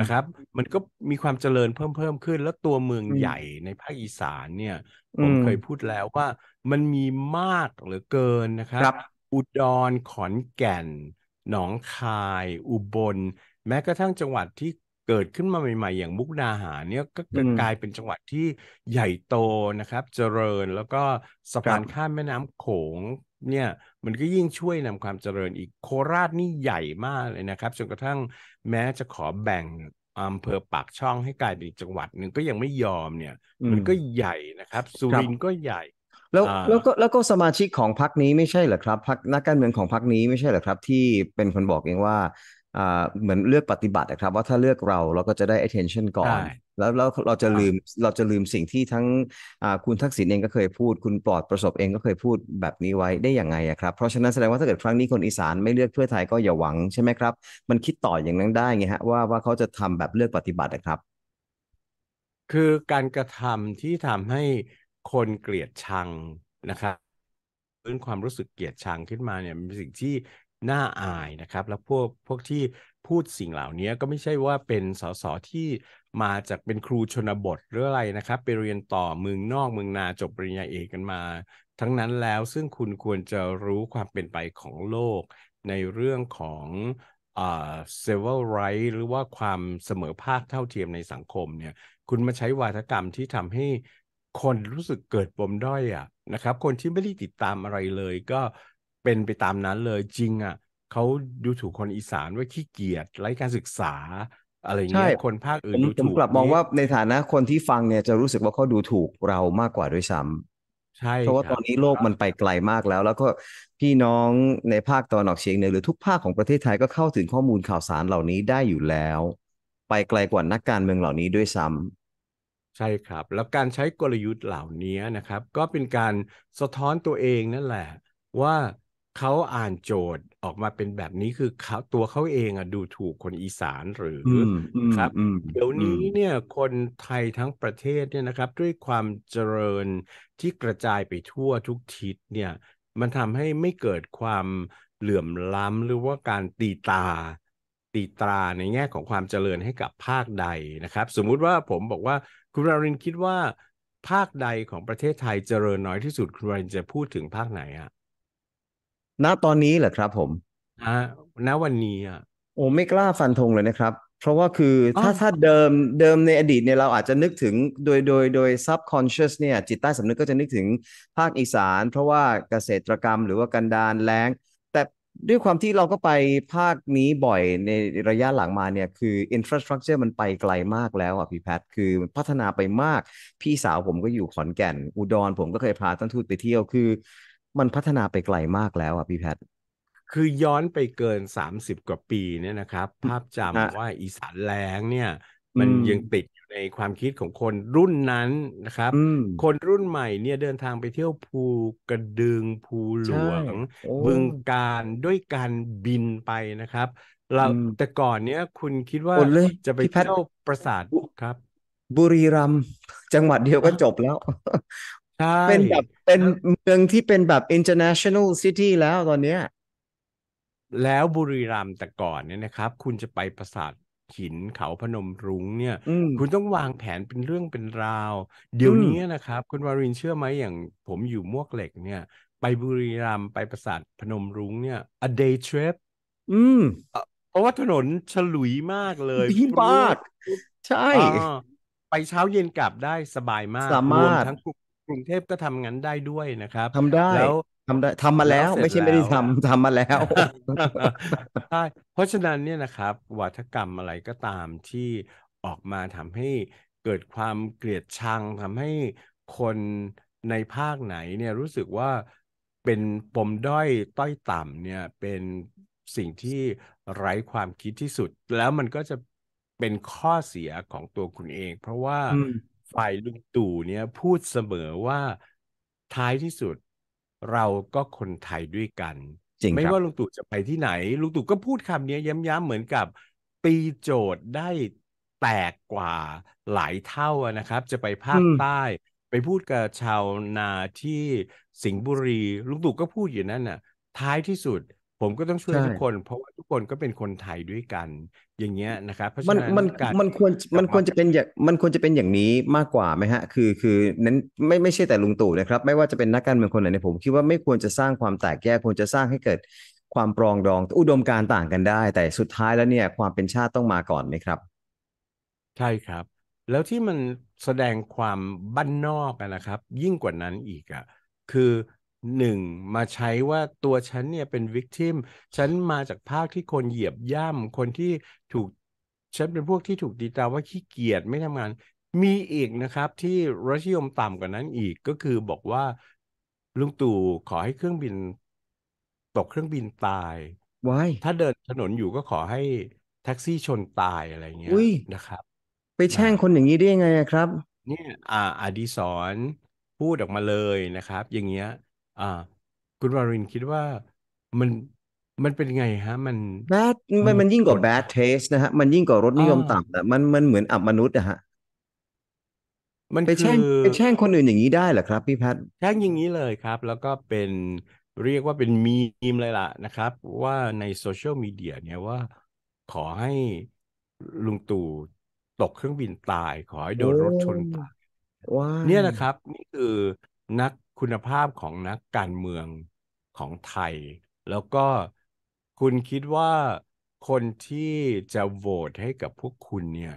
นะครับ มันก็มีความเจริญเพิ่มเพิ่มขึ้น แล้วตัวเมืองใหญ่ในภาคอีสานเนี่ยผมเคยพูดแล้วว่ามันมีมากเหลือเกินนะครับรบอุดร ขอนแก่น หนองคาย อุบล แม้กระทั่งจังหวัดที่เกิดขึ้นมาใหม่ๆอย่างมุกดาหารเนี่ยก็กลายเป็นจังหวัดที่ใหญ่โตนะครับ เจริญแล้วก็สะพานข้ามแม่น้ำโขง เนี่ยมันก็ยิ่งช่วยนำความเจริญอีกโคราชนี่ใหญ่มากเลยนะครับ จนกระทั่งแม้จะขอแบ่งอำเภอปากช่อง ให้กลายเป็นจังหวัดหนึ่งก็ยังไม่ยอมเนี่ย มันก็ใหญ่นะครับ สุรินทร์ก็ใหญ่ แล้วแล้วก็แล้วก็สมาชิกของพรรคนี้ไม่ใช่เหรอครับพรรคนักการเมืองของพรรคนี้ไม่ใช่เหรอครับ ที่เป็นคนบอกเองว่าเหมือนเลือกปฏิบัตินะครับว่าถ้าเลือกเราเราก็จะได้ attention ก่อนแล้วแล้วเราจะลืมเราจะลืมสิ่งที่ทั้งคุณทักษิณเองก็เคยพูด คุณปลอดประสบเองก็เคยพูดแบบนี้ไว้ได้อย่างไงครับเพราะฉะนั้นแสดงว่าถ้าเกิดครั้งนี้คนอีสานไม่เลือกเพื่อไทยก็อย่าหวังใช่ไหมครับมันคิดต่ออย่างนั้นได้ไงฮะว่าว่าเขาจะทำแบบเลือกปฏิบัตินะครับ คือการกระทำที่ทำให้คนเกลียดชังนะครับเป็นความรู้สึกเกลียดชังขึ้นมาเนี่ยเป็นสิ่งที่น่าอายนะครับ แล้วพวกพวกที่พูดสิ่งเหล่านี้ก็ไม่ใช่ว่าเป็นสสที่มาจากเป็นครูชนบทหรืออะไรนะครับ ไปเรียนต่อเมืองนอกเมืองนาจบปริญญาเอกกันมา ทั้งนั้นแล้วซึ่งคุณควรจะรู้ความเป็นไปของโลกในเรื่องของเซเวอร์ไรท์หรือว่าความเสมอภาคเท่าเทียมในสังคมเนี่ย คุณมาใช้วาทกรรมที่ทำให้คนรู้สึกเกิดปมด้อยอะนะครับ คนที่ไม่ได้ติดตามอะไรเลยก็เป็นไปตามนั้นเลยจริงอ่ะเขาดูถูกคนอีสานว่าขี้เกียจไร้การศึกษา อะไรเงี้ยคนภาคอื่นดูถูกผมกลับมองว่าในฐานะคนที่ฟังเนี่ยจะรู้สึกว่าเขาดูถูกเรามากกว่าด้วยซ้ำใช่เพราะว่าตอนนี้โลกมันไปไกลมากแล้ว แล้วก็พี่น้องในภาคตอนออกเฉียงเหนือหรือทุกภาคของประเทศไทยก็เข้าถึงข้อมูลข่าวสารเหล่านี้ได้อยู่แล้ว ไปไกลกว่านักการเมืองเหล่านี้ด้วยซ้ำ ใช่ครับ แล้วการใช้กลยุทธ์เหล่านี้นะครับ ก็เป็นการสะท้อนตัวเองนั่นแหละ ว่าเขาอ่านโจทย์ออกมาเป็นแบบนี้คือเขาตัวเขาเองอ่ะดูถูกคนอีสานหรือครับเดี๋ยวนี้เนี่ยคนไทยทั้งประเทศเนี่ยนะครับด้วยความเจริญที่กระจายไปทั่วทุกทิศเนี่ย มันทำให้ไม่เกิดความเหลื่อมล้ำหรือว่าการตีตาตีตราในแง่ของความเจริญให้กับภาคใดนะครับ สมมุติว่าผมบอกว่าคุณรารินคิดว่า ภาคใดของประเทศไทยเจริญน้อยที่สุดคุณรารินจะพูดถึงภาคไหนอะณตอนนี้เหรอครับผมอ่ณวันนี้อ่ะ โอ้ ไม่กล้าฟันธงเลยนะครับ เพราะว่าคืออถ้าถ้าเดิมเดิมในอดีตเนี่ย เราอาจจะนึกถึงโดยโดยโดย subconscious เนี่ย จิตใต้สำนึกก็จะนึกถึงภาคอีสาน เพราะว่าเกษตรกรรมหรือว่ากันดารแล้งแต่ด้วยความที่เราก็ไปภาคนี้บ่อยในระยะหลังมาเนี่ยคือ infrastructure มันไปไกลมากแล้วอ่ะพี่แพทคือพัฒนาไปมาก พี่สาวผมก็อยู่ขอนแก่นอุดร ผมก็เคยพาท่านทูตไปเที่ยวคือมันพัฒนาไปไกลมากแล้วอ่ะพี่แพทคือย้อนไปเกินสามสิบกว่าปีเนี่ยนะครับ ภาพจำว่าอีสานแรงเนี่ย มันยังติดอยู่ในความคิดของคนรุ่นนั้นนะครับ คนรุ่นใหม่เนี่ยเดินทางไปเที่ยวภูกระดึงภูหลวง บึงการด้วยการบินไปนะครับเราแต่ก่อนเนี้ยคุณคิดว่าจะไปเที่ยวปราสาทครับ บุรีรัมย์จังหวัดเดียวก็จบแล้วช่เป็นแบบเป็นเมืองที่เป็นแบบ international city แล้วตอนเนี้ย แล้วบุรีรัมย์แต่ก่อนเนี่ยนะครับ คุณจะไปปราสาทหินเขาพนมรุ้งเนี่ยคุณต้องวางแผนเป็นเรื่องเป็นราว เดี๋ยวนี้นะครับ คุณวารินเชื่อไหมอย่างผมอยู่มวกเหล็ก เนี่ย ไปบุรีรัมย์ไปปราสาทพนมรุ้งเนี่ย a day trip อืมเพราะว่าถนนฉลุยมากเลยพีปบาดกใช่ ไปเช้าเย็นกลับได้สบายมากสามมารถทั้งกรุงกรุงเทพก็ทำงั้นได้ด้วยนะครับทำได้แล้วทำได้ทำมาแล้ว ไม่ใช่ไม่ได้ทำทำมาแล้วใช่เพราะฉะนั้นเนี่ยนะครับวัฒกรรมอะไรก็ตามที่ออกมาทำให้เกิดความเกลียดชังทำให้คนในภาคไหนเนี่ยรู้สึกว่าเป็นปมด้อยต้อยต่ำเนี่ยเป็นสิ่งที่ไร้ความคิดที่สุด แล้วมันก็จะเป็นข้อเสียของตัวคุณเอง เพราะว่าฝ่ายลุงตู่เนี่ยพูดเสมอว่าท้ายที่สุดเราก็คนไทยด้วยกัน จริงไม่ว่าลุงตู่จะไปที่ไหนลุงตู่ก็พูดคำนี้ย้ำๆเหมือนกับตีโจทย์ได้แตกกว่าหลายเท่านะครับ จะไปภาคใต้ไปพูดกับชาวนาที่สิงห์บุรีลุงตู่ก็พูดอยู่นั่นน่ะท้ายที่สุดผมก็ต้องช่วยทุกคนเพราะว่าทุกคนก็เป็นคนไทยด้วยกัน อย่างเงี้ยนะครับ เพราะฉะนั้นมันมันควรมันควรจะเป็นอย่างมันควรจะเป็นอย่างนี้มากกว่าไหมฮะ คือคือนั้นไม่ไม่ใช่แต่ลุงตู่นะครับ ไม่ว่าจะเป็นนักการเมืองคนไหนในผมคิดว่าไม่ควรจะสร้างความแตกแยกควรจะสร้างให้เกิดความปรอง ดองอุดมการต่างกันได้ แต่สุดท้ายแล้วเนี่ย ความเป็นชาติต้องมาก่อนไหมครับใช่ครับ แล้วที่มันแสดงความบ้านนอกนะครับ ยิ่งกว่านั้นอีกอะ่ะคือหนึ่งมาใช้ว่าตัวฉันเนี่ยเป็นวิกติมฉันมาจากภาคที่คนเหยียบย่ำคนที่ถูก ฉันเป็นพวกที่ถูกดีตาว่าขี้เกียจไม่ทำงาน มีอีกนะครับที่รัชยมต่ำกว่านั้นอีกก็คือบอกว่าลุงตู่ขอให้เครื่องบิน ตกเครื่องบินตาย Why? ถ้าเดินถนนอยู่ก็ขอให้แท็กซี่ชนตายอะไรเงี้ย u ุนะครับ ไปแช่งคนอย่างนี้ได้ยังไงครับเนี่ยอ่า อดีศรพูดออกมาเลยนะครับ อย่างเงี้ยอ่าคุณวารินคิดว่ามันมันเป็นไงฮะ มันแบดมันมันยิ่งกว่าแบดเทส นะฮะมันยิ่งกว่ารสนิยมต่ำนะมันมันเหมือนอับมนุษย์นะฮะ มันไปแช่งไปแช่งคนอื่นอย่างนี้ได้เหรอครับ พี่แพทย์แช่งอย่างนี้เลยครับ แล้วก็เป็นเรียกว่าเป็นมีมเลยล่ะนะครับ ว่าในโซเชียลมีเดีย เนี่ยว่าขอให้ลุงตู่ตกเครื่องบินตาย ขอให้โดนรถชนตายเนี่ยนะครับ นี่คือนักคุณภาพของนักการเมืองของไทย แล้วก็คุณคิดว่าคนที่จะโหวตให้กับพวกคุณเนี่ย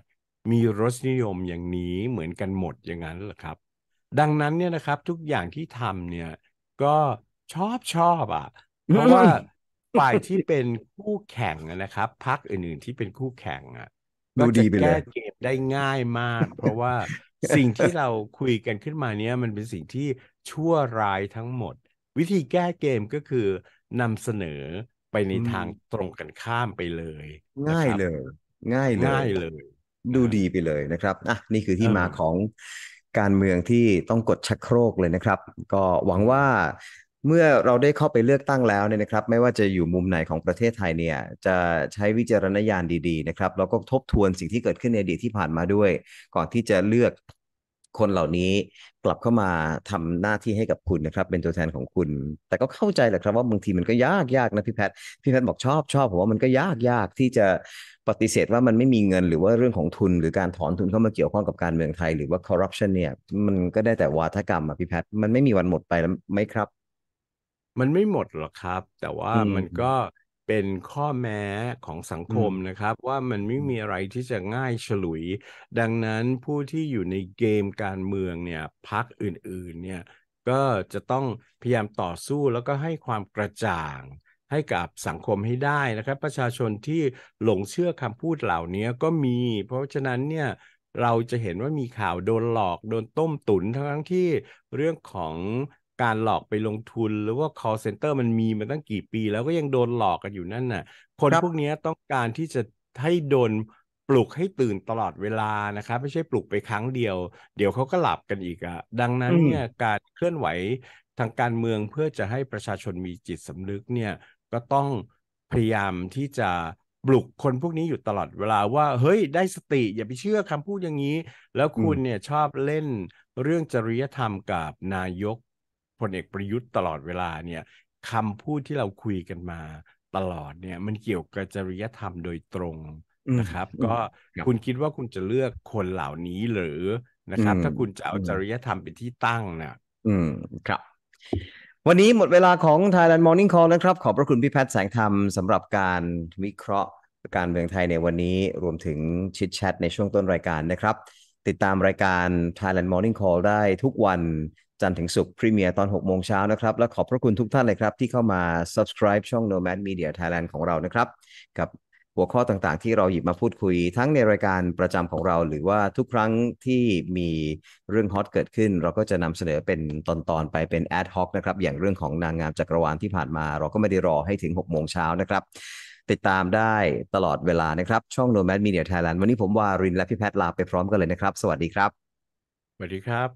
มีรสนิยมอย่างนี้เหมือนกันหมดอย่างนั้นเหรอครับ ดังนั้นเนี่ยนะครับทุกอย่างที่ทำเนี่ยก็ชอบชอบอ่ะ เพราะว่าฝ่ายที่เป็นคู่แข่งนะครับพักอื่นๆที่เป็นคู่แข่งอ่ะดูดีไปเลยแก้เกมได้ง่ายมาก เพราะว่าสิ่งที่เราคุยกันขึ้นมาเนี่ยมันเป็นสิ่งที่ชั่วร้ายทั้งหมด วิธีแก้เกมก็คือนำเสนอไปในทางตรงกันข้ามไปเลย ง่ายเลย ง่ายเลยง่ายเลย ดูดีไปเลยนะครับอ่ะนี่คือที่มาของการเมืองที่ต้องกดชักโครกเลยนะครับ ก็หวังว่าเมื่อเราได้เข้าไปเลือกตั้งแล้วเนี่ยนะครับ ไม่ว่าจะอยู่มุมไหนของประเทศไทยเนี่ย จะใช้วิจารณญาณดีๆนะครับแล้วก็ทบทวนสิ่งที่เกิดขึ้นในอดีตที่ผ่านมาด้วยก่อนที่จะเลือกคนเหล่านี้กลับเข้ามาทำหน้าที่ให้กับคุณนะครับ เป็นตัวแทนของคุณ แต่ก็เข้าใจแหละครับว่าบางทีมันก็ยากยากนะพี่แพทพี่แพทบอกชอบชอบผมว่ามันก็ยากยากที่จะปฏิเสธว่ามันไม่มีเงินหรือว่าเรื่องของทุนหรือการถอนทุนเข้ามาเกี่ยวข้องกับการเมืองไทยหรือว่าคอร์รัปชันเนี่ย มันก็ได้แต่วาทกรรมอะพี่แพทมันไม่มีวันหมดไปแล้วไหมครับ มันไม่หมดหรอกครับ แต่ว่ามันก็เป็นข้อแม้ของสังคมนะครับ ว่ามันไม่มีอะไรที่จะง่ายฉลุย ดังนั้นผู้ที่อยู่ในเกมการเมืองเนี่ยพักอื่นๆเนี่ยก็จะต้องพยายามต่อสู้แล้วก็ให้ความกระจ่าง ให้กับสังคมให้ได้นะครับ ประชาชนที่หลงเชื่อคำพูดเหล่านี้ก็มี เพราะฉะนั้นเนี่ยเราจะเห็นว่ามีข่าวโดนหลอกโดนต้มตุนทั้งที่เรื่องของการหลอกไปลงทุน หรือว่า call center มันมีมาตั้งกี่ปี แล้วก็ยังโดนหลอกกันอยู่นั่นน่ะ คนพวกนี้ต้องการที่จะให้โดนปลุกให้ตื่นตลอดเวลานะครับ ไม่ใช่ปลุกไปครั้งเดียวเดี๋ยวเขาก็หลับกันอีกอะดังนั้นเนี่ยการเคลื่อนไหวทางการเมืองเพื่อจะให้ประชาชนมีจิตสำนึกเนี่ยก็ต้องพยายามที่จะปลุกคนพวกนี้อยู่ตลอดเวลาว่าเฮ้ยได้สติ อย่าไปเชื่อคำพูดอย่างนี้ แล้วคุณเนี่ยชอบเล่นเรื่องจริยธรรมกับนายกพลเอกประยุทธ์ตลอดเวลาเนี่ยคำพูดที่เราคุยกันมาตลอดเนี่ย มันเกี่ยวกับจริยธรรมโดยตรงนะครับ ก็คุณคิดว่าคุณจะเลือกคนเหล่านี้หรือนะครับ ถ้าคุณจะเอาจริยธรรมเป็นที่ตั้งนะอืมครับ วันนี้หมดเวลาของ Thailand Morning Call นะครับ ขอบพระคุณพี่แพทย์แสงธรรมสำหรับการวิเคราะห์ การเมืองไทยในวันนี้รวมถึงชิดแชทในช่วงต้นรายการนะครับ ติดตามรายการ Thailand Morning Call ได้ทุกวันจันทร์ถึงศุกร์พรีเมียร์ตอน 6 โมงเช้านะครับ และขอบพระคุณทุกท่านเลยครับ ที่เข้ามา subscribe ช่อง Nomad Media Thailand ของเรานะครับ กับหัวข้อต่างๆที่เราหยิบมาพูดคุย ทั้งในรายการประจำของเรา หรือว่าทุกครั้งที่มีเรื่องฮอตเกิดขึ้น เราก็จะนำเสนอเป็นตอนๆไปเป็นแอดฮอกนะครับ อย่างเรื่องของนางงามจักรวาลที่ผ่านมา เราก็ไม่ได้รอให้ถึง6โมงเช้านะครับ ติดตามได้ตลอดเวลานะครับ ช่อง Nomad Media Thailand วันนี้ผมวารินและพี่แพทลา ไปพร้อมกันเลยนะครับ สวัสดีครับสวัสดีครับ